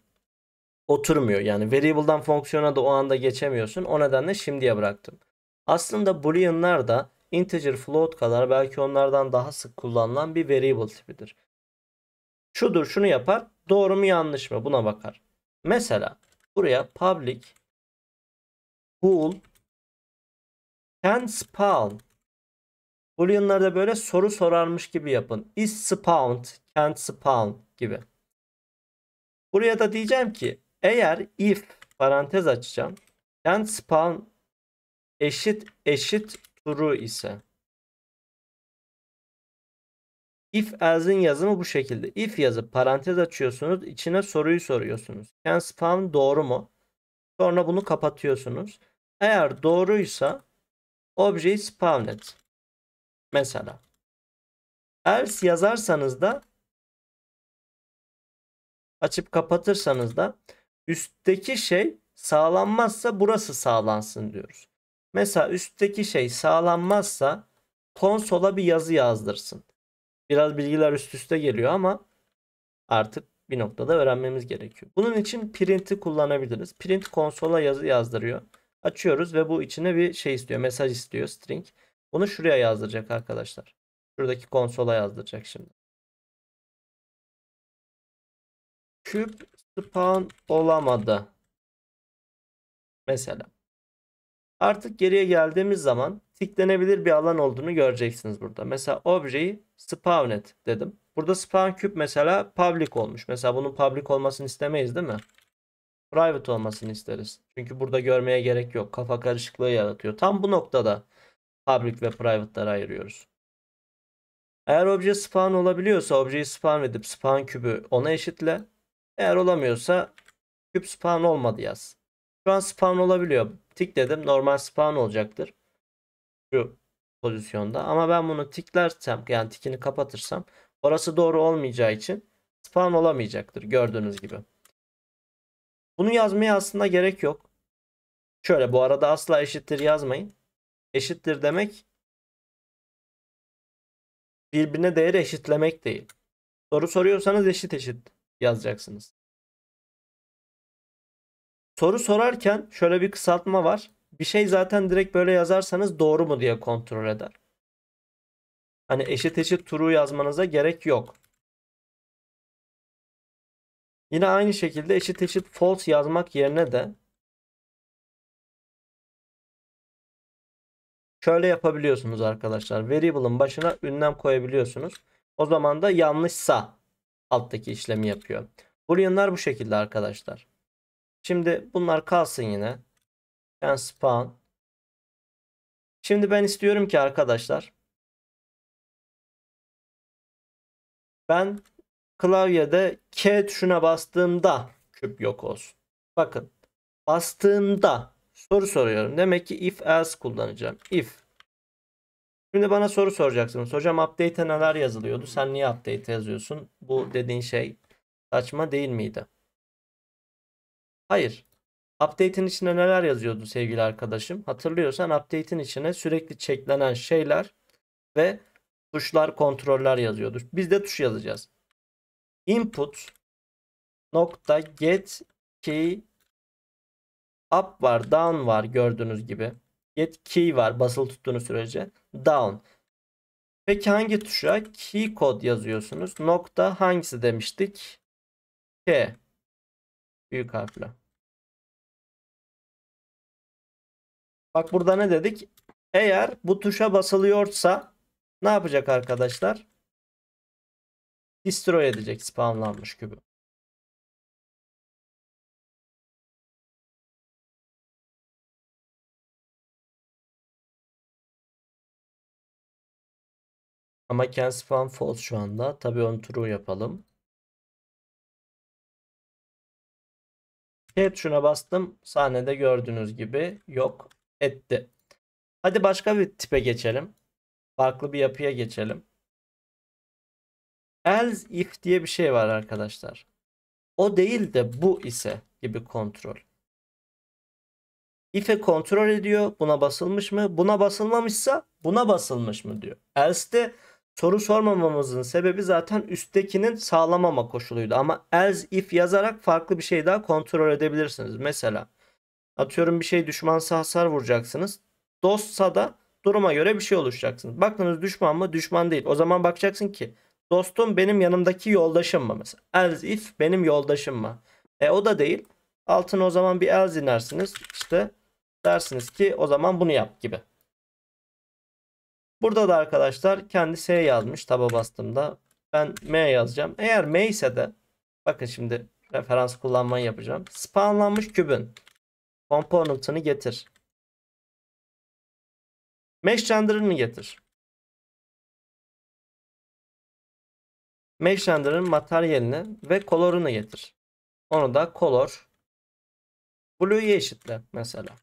oturmuyor. Yani variable'dan fonksiyona da o anda geçemiyorsun. O nedenle şimdiye bıraktım. Aslında boolean'lar da integer float kadar belki onlardan daha sık kullanılan bir variable tipidir. Şudur şunu yapar. Doğru mu yanlış mı buna bakar. Mesela buraya public bool can spawn Boolean'larda böyle soru sorarmış gibi yapın. Is spawned, can't spawn gibi. Buraya da diyeceğim ki eğer if parantez açacağım. Can't spawn eşit eşit true ise If else'in yazımı bu şekilde. If yazıp parantez açıyorsunuz. içine soruyu soruyorsunuz. Can spawn doğru mu? Sonra bunu kapatıyorsunuz. Eğer doğruysa object spawn Mesela. Else yazarsanız da açıp kapatırsanız da üstteki şey sağlanmazsa burası sağlansın diyoruz. Mesela üstteki şey sağlanmazsa konsola bir yazı yazdırsın. Biraz bilgiler üst üste geliyor ama artık bir noktada öğrenmemiz gerekiyor. Bunun için print'i kullanabiliriz. Print konsola yazı yazdırıyor. Açıyoruz ve bu içine bir şey istiyor. Mesaj istiyor string. Bunu şuraya yazdıracak arkadaşlar. Şuradaki konsola yazdıracak şimdi. Küp spawn olamadı. Mesela. Artık geriye geldiğimiz zaman tiklenebilir bir alan olduğunu göreceksiniz burada. Mesela objeyi spawn et dedim. Burada spawn küp mesela public olmuş. Mesela bunun public olmasını istemeyiz değil mi? Private olmasını isteriz. Çünkü burada görmeye gerek yok. Kafa karışıklığı yaratıyor. Tam bu noktada public ve private'ları ayırıyoruz. Eğer obje spawn olabiliyorsa objeyi spawn edip spawn küpü ona eşitle. Eğer olamıyorsa küp spawn olmadı yaz. Şu an spawn olabiliyor. Tik dedim normal spawn olacaktır şu pozisyonda. Ama ben bunu tiklersem yani tikini kapatırsam orası doğru olmayacağı için spawn olamayacaktır gördüğünüz gibi. Bunu yazmaya aslında gerek yok. Şöyle bu arada asla eşittir yazmayın. Eşittir demek birbirine değeri eşitlemek değil. Soru soruyorsanız eşit eşit yazacaksınız. Soru sorarken şöyle bir kısaltma var bir şey zaten direkt böyle yazarsanız doğru mu diye kontrol eder. Hani eşit eşit true yazmanıza gerek yok. Yine aynı şekilde eşit eşit false yazmak yerine de şöyle yapabiliyorsunuz arkadaşlar. Variable'ın başına ünlem koyabiliyorsunuz. O zaman da yanlışsa alttaki işlemi yapıyor. Boolean'lar bu şekilde arkadaşlar. Şimdi bunlar kalsın yine. Yani spawn. Şimdi ben istiyorum ki arkadaşlar. Ben klavyede K tuşuna bastığımda küp yok olsun. Bakın bastığımda soru soruyorum. Demek ki if else kullanacağım. If. Şimdi bana soru soracaksınız. Hocam update'e neler yazılıyordu? Sen niye update yazıyorsun? Bu dediğin şey saçma değil miydi? Hayır. Update'in içine neler yazıyordu sevgili arkadaşım? Hatırlıyorsan update'in içine sürekli çeklenen şeyler ve tuşlar, kontroller yazıyordu. Biz de tuş yazacağız. Input nokta get key up var, down var gördüğünüz gibi. Get key var basılı tuttuğunuz sürece. Down. Peki hangi tuşa key kod yazıyorsunuz? Nokta hangisi demiştik? K. Büyük harfle. Bak burada ne dedik? Eğer bu tuşa basılıyorsa ne yapacak arkadaşlar? Destroy edecek spamlanmış kübü. Ama can spam false şu anda. Tabi on true yapalım. Cat şey şuna bastım. Sahnede gördüğünüz gibi yok etti. Hadi başka bir tipe geçelim. Farklı bir yapıya geçelim. Else if diye bir şey var arkadaşlar. O değil de bu ise gibi kontrol. If'e kontrol ediyor. Buna basılmış mı? Buna basılmamışsa buna basılmış mı diyor. Else de soru sormamamızın sebebi zaten üsttekinin sağlamama koşuluydu. Ama else if yazarak farklı bir şey daha kontrol edebilirsiniz. Mesela Atıyorum bir şey düşmansa hasar vuracaksınız. Dostsa da duruma göre bir şey oluşacaksınız. Baktınız düşman mı? Düşman değil. O zaman bakacaksın ki dostum benim yanımdaki yoldaşım mı? Mesela as if benim yoldaşım mı? E o da değil. Altına o zaman bir else inersiniz. İşte dersiniz ki o zaman bunu yap gibi. Burada da arkadaşlar kendi S yazmış taba bastığımda. Ben M yazacağım. Eğer M ise de bakın şimdi referans kullanmayı yapacağım. Spawnlanmış kübün Component'ını getir. Mesh render'ını getir. Mesh render'ın materyalini ve kolorunu getir. Onu da color blue'ye eşitle mesela.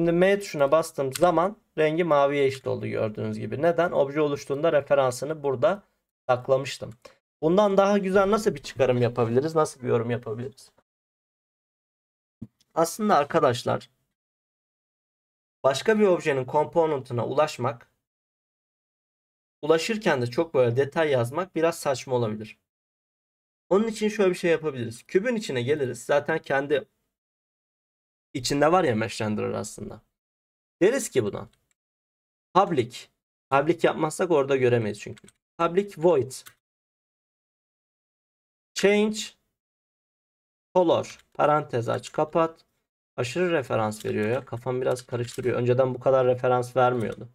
Şimdi M tuşuna bastığım zaman rengi maviye eşit oldu gördüğünüz gibi. Neden? Obje oluştuğunda referansını burada saklamıştım. Bundan daha güzel nasıl bir çıkarım yapabiliriz? Nasıl bir yorum yapabiliriz? Aslında arkadaşlar başka bir objenin komponentine ulaşmak ulaşırken de çok böyle detay yazmak biraz saçma olabilir. Onun için şöyle bir şey yapabiliriz. Kübün içine geliriz. Zaten kendi içinde var ya Meshrenderer aslında. Deriz ki buna public public yapmazsak orada göremeyiz çünkü. Public void change color parantez aç kapat aşırı referans veriyor ya. Kafam biraz karıştırıyor. Önceden bu kadar referans vermiyordu.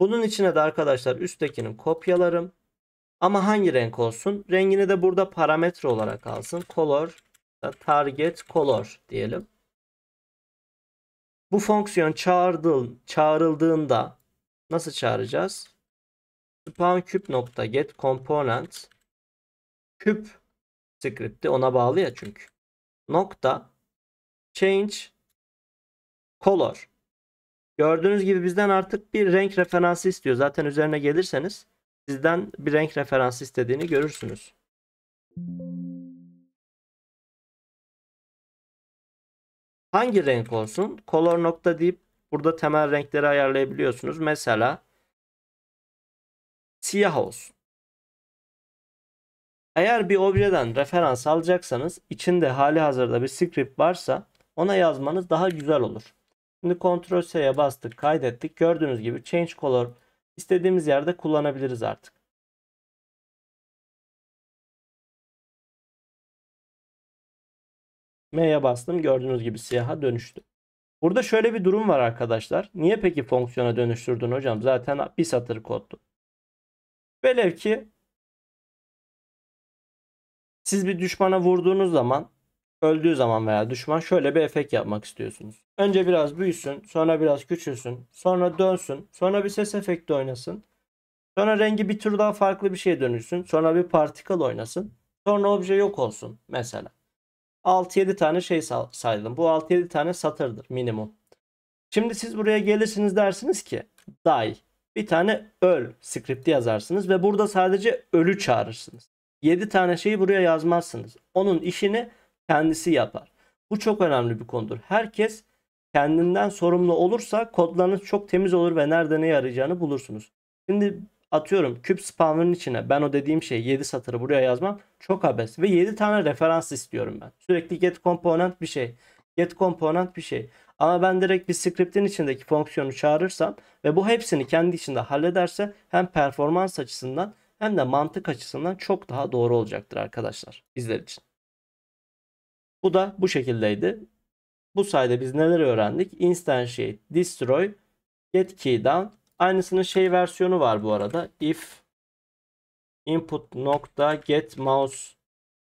Bunun içine de arkadaşlar üsttekinin kopyalarım. Ama hangi renk olsun? Rengini de burada parametre olarak alsın. Color target color diyelim. Bu fonksiyon çağırdığı, çağrıldığında nasıl çağıracağız? Spawn küp nokta get component küp script'i ona bağlı ya çünkü. Nokta change color. Gördüğünüz gibi bizden artık bir renk referansı istiyor. Zaten üzerine gelirseniz sizden bir renk referansı istediğini görürsünüz. hangi renk olsun? Color nokta deyip burada temel renkleri ayarlayabiliyorsunuz. Mesela siyah olsun. Eğer bir objeden referans alacaksanız içinde hali hazırda bir script varsa ona yazmanız daha güzel olur. Şimdi Ctrl S'ye bastık kaydettik. Gördüğünüz gibi change color istediğimiz yerde kullanabiliriz artık. M'ye bastım gördüğünüz gibi siyaha dönüştü. Burada şöyle bir durum var arkadaşlar. Niye peki fonksiyona dönüştürdün hocam? Zaten bir satır koddu. Velev ki siz bir düşmana vurduğunuz zaman öldüğü zaman veya düşman şöyle bir efekt yapmak istiyorsunuz. Önce biraz büyüsün, sonra biraz küçülsün, sonra dönsün, sonra bir ses efekti oynasın. Sonra rengi bir tur daha farklı bir şeye dönüşsün, sonra bir partikal oynasın, sonra obje yok olsun mesela. 6-7 tane şey saydım. Bu 6-7 tane satırdır minimum. Şimdi siz buraya gelirsiniz dersiniz ki die bir tane öl skripti yazarsınız ve burada sadece ölü çağırırsınız. 7 tane şeyi buraya yazmazsınız. Onun işini kendisi yapar. Bu çok önemli bir konudur. Herkes kendinden sorumlu olursa kodlarınız çok temiz olur ve nerede ne yarayacağını bulursunuz. Şimdi Atıyorum küp spawn'ın içine ben o dediğim şeyi 7 satırı buraya yazmam çok abes. Ve 7 tane referans istiyorum ben. Sürekli get komponent bir şey. Get komponent bir şey. Ama ben direkt bir script'in içindeki fonksiyonu çağırırsam ve bu hepsini kendi içinde hallederse hem performans açısından hem de mantık açısından çok daha doğru olacaktır arkadaşlar bizler için. Bu da bu şekildeydi. Bu sayede biz neler öğrendik? Instantiate, destroy, get key down Aynısının şey versiyonu var bu arada. If input nokta get mouse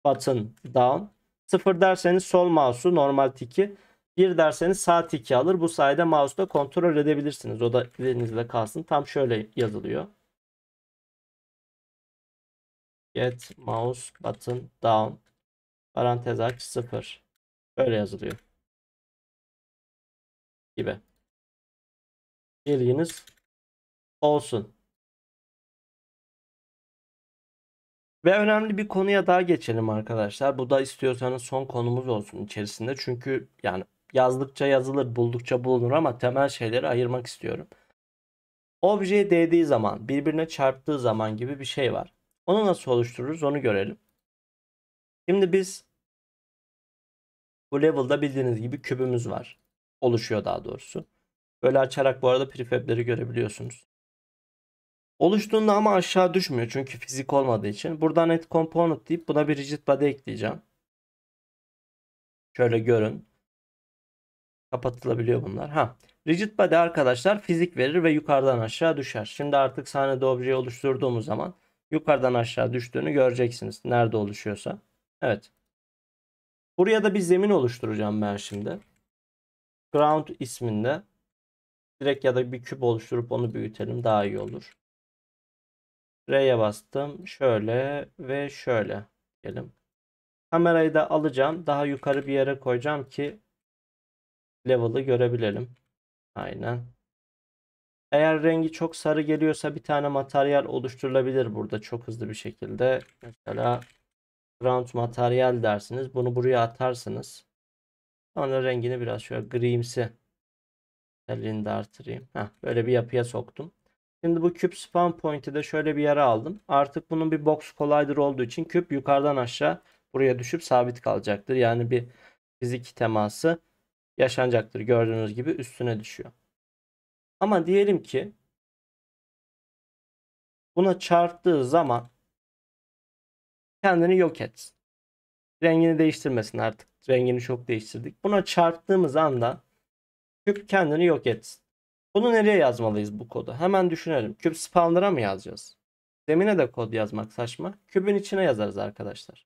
button down. 0 derseniz sol mouse'u normal tiki. 1 derseniz sağ tiki alır. Bu sayede mouse'da kontrol edebilirsiniz. O da elinizde kalsın. Tam şöyle yazılıyor. Get mouse button down. Parantez aç 0. Böyle yazılıyor. Gibi. Bilginiz Olsun. Ve önemli bir konuya daha geçelim arkadaşlar. Bu da istiyorsanız son konumuz olsun içerisinde. Çünkü yani yazdıkça yazılır, buldukça bulunur ama temel şeyleri ayırmak istiyorum. Objeye değdiği zaman, birbirine çarptığı zaman gibi bir şey var. Onu nasıl oluştururuz onu görelim. Şimdi biz bu level'da bildiğiniz gibi kübümüz var. Oluşuyor daha doğrusu. Böyle açarak bu arada prefab'leri görebiliyorsunuz. Oluştuğunda ama aşağı düşmüyor çünkü fizik olmadığı için. Buradan add component deyip buna bir rigid body ekleyeceğim. Şöyle görün. Kapatılabiliyor bunlar. Ha. Rigid body arkadaşlar fizik verir ve yukarıdan aşağı düşer. Şimdi artık sahnede objeyi oluşturduğumuz zaman yukarıdan aşağı düştüğünü göreceksiniz. Nerede oluşuyorsa. Evet. Buraya da bir zemin oluşturacağım ben şimdi. Ground isminde. Direkt ya da bir küp oluşturup onu büyütelim daha iyi olur. R'ye bastım. Şöyle ve şöyle diyelim. Kamerayı da alacağım. Daha yukarı bir yere koyacağım ki level'ı görebilelim. Aynen. Eğer rengi çok sarı geliyorsa bir tane materyal oluşturulabilir burada çok hızlı bir şekilde. Mesela ground materyal dersiniz. Bunu buraya atarsınız. Sonra rengini biraz şöyle grimsi özelliğini artırayım. Heh, böyle bir yapıya soktum. Şimdi bu küp spawn point'i de şöyle bir yere aldım. Artık bunun bir box collider olduğu için küp yukarıdan aşağı buraya düşüp sabit kalacaktır. Yani bir fizik teması yaşanacaktır. Gördüğünüz gibi üstüne düşüyor. Ama diyelim ki buna çarptığı zaman kendini yok etsin. Rengini değiştirmesin artık. Rengini çok değiştirdik. Buna çarptığımız anda küp kendini yok etsin. Bunu nereye yazmalıyız bu kodu? Hemen düşünelim. Küp spawner'a mı yazacağız? Zemine de kod yazmak saçma. Kübün içine yazarız arkadaşlar.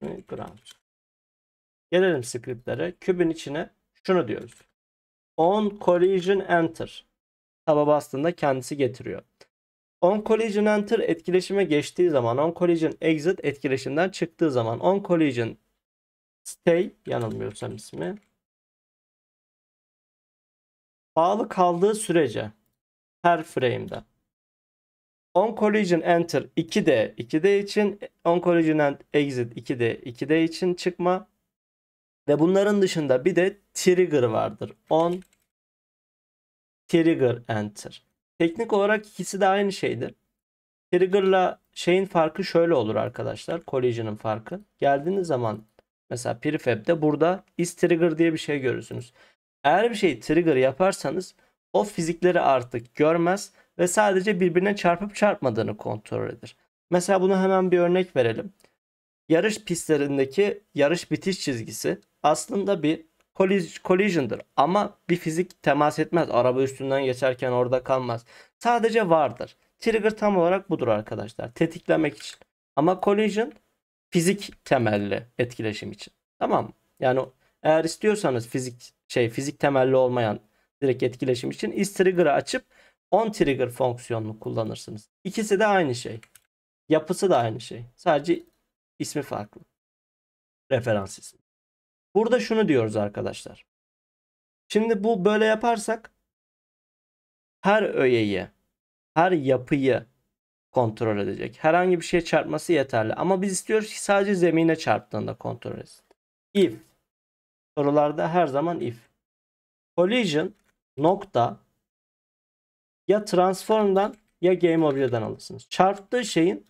Ground. Gelelim scriptlere. Kübün içine şunu diyoruz. On collision enter. Taba bastığında kendisi getiriyor. On collision enter etkileşime geçtiği zaman, on collision exit etkileşimden çıktığı zaman, on collision stay yanılmıyorsam ismi bağlı kaldığı sürece her frame'de on collision enter 2D 2D için on collision and exit 2D 2D için çıkma ve bunların dışında bir de trigger vardır. On trigger enter. Teknik olarak ikisi de aynı şeydir. Trigger'la şeyin farkı şöyle olur arkadaşlar. Collision'ın farkı. Geldiğiniz zaman mesela prefab'de burada is trigger diye bir şey görürsünüz. Eğer bir şey trigger yaparsanız o fizikleri artık görmez ve sadece birbirine çarpıp çarpmadığını kontrol eder. Mesela bunu hemen bir örnek verelim. Yarış pistlerindeki yarış bitiş çizgisi aslında bir collision'dır ama bir fizik temas etmez. Araba üstünden geçerken orada kalmaz. Sadece vardır. Trigger tam olarak budur arkadaşlar. Tetiklemek için. Ama collision fizik temelli etkileşim için. Tamam mı? Yani eğer istiyorsanız fizik şey fizik temelli olmayan direkt etkileşim için is trigger'ı açıp on trigger fonksiyonunu kullanırsınız. İkisi de aynı şey. Yapısı da aynı şey. Sadece ismi farklı. Referans ismi. Burada şunu diyoruz arkadaşlar. Şimdi bu böyle yaparsak her öğeyi, her yapıyı kontrol edecek. Herhangi bir şeye çarpması yeterli. Ama biz istiyoruz ki sadece zemine çarptığında kontrol etsin. If sorularda her zaman if. Collision nokta ya transform'dan ya game obj'den alırsınız. Çarptığı şeyin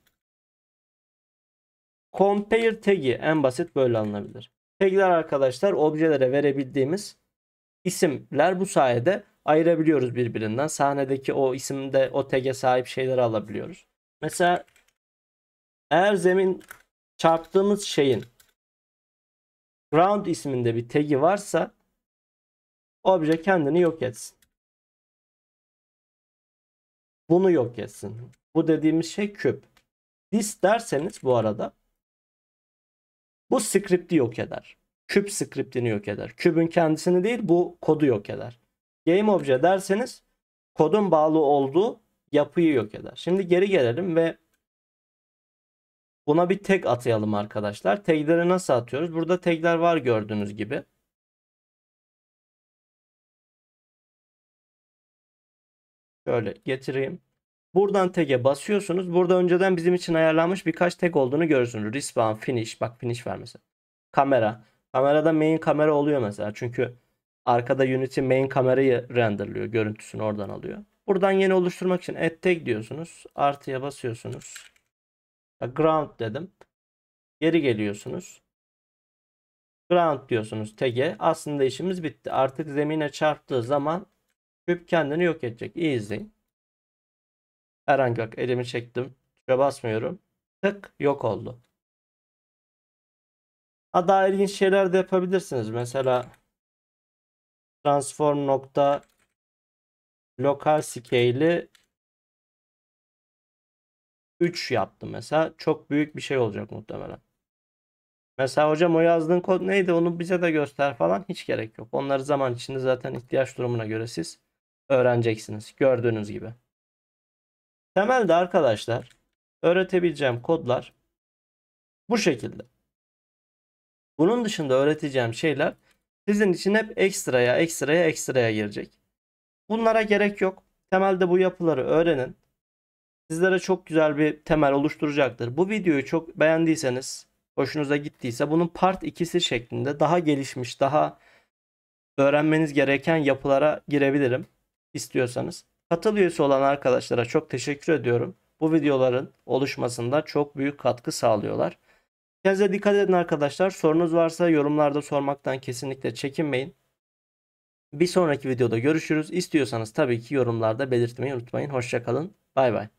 compare tag'i en basit böyle alınabilir. Tag'ler arkadaşlar objelere verebildiğimiz isimler bu sayede ayırabiliyoruz birbirinden. Sahnedeki o isimde o tag'e sahip şeyleri alabiliyoruz. Mesela eğer zemin çarptığımız şeyin round isminde bir tag'i varsa obje kendini yok etsin. Bunu yok etsin. Bu dediğimiz şey küp. This derseniz bu arada bu script'i yok eder. Küp script'ini yok eder. Kübün kendisini değil bu kodu yok eder. Game obje derseniz kodun bağlı olduğu yapıyı yok eder. Şimdi geri gelelim ve Buna bir tag atayalım arkadaşlar. Tagleri nasıl atıyoruz? Burada tagler var gördüğünüz gibi. Şöyle getireyim. Buradan tag'e basıyorsunuz. Burada önceden bizim için ayarlanmış birkaç tag olduğunu görürsünüz. Respawn, finish. Bak finish var mesela. Kamera. Kamerada main kamera oluyor mesela. Çünkü arkada Unity main kamerayı renderliyor. Görüntüsünü oradan alıyor. Buradan yeni oluşturmak için add tag diyorsunuz. Artıya basıyorsunuz ground dedim. Geri geliyorsunuz. Ground diyorsunuz tag'e. Aslında işimiz bitti. Artık zemine çarptığı zaman küp kendini yok edecek. İyi Herhangi bak elimi çektim. Tuşa basmıyorum. Tık yok oldu. Ha, daha ilginç şeyler de yapabilirsiniz. Mesela transform nokta lokal scale'i 3 yaptı mesela. Çok büyük bir şey olacak muhtemelen. Mesela hocam o yazdığın kod neydi onu bize de göster falan hiç gerek yok. Onları zaman içinde zaten ihtiyaç durumuna göre siz öğreneceksiniz gördüğünüz gibi. Temelde arkadaşlar öğretebileceğim kodlar bu şekilde. Bunun dışında öğreteceğim şeyler sizin için hep ekstraya ekstraya ekstraya girecek. Bunlara gerek yok. Temelde bu yapıları öğrenin sizlere çok güzel bir temel oluşturacaktır. Bu videoyu çok beğendiyseniz, hoşunuza gittiyse bunun part ikisi şeklinde daha gelişmiş, daha öğrenmeniz gereken yapılara girebilirim istiyorsanız. Katıl üyesi olan arkadaşlara çok teşekkür ediyorum. Bu videoların oluşmasında çok büyük katkı sağlıyorlar. Kendinize dikkat edin arkadaşlar. Sorunuz varsa yorumlarda sormaktan kesinlikle çekinmeyin. Bir sonraki videoda görüşürüz. İstiyorsanız tabii ki yorumlarda belirtmeyi unutmayın. Hoşçakalın. Bay bay.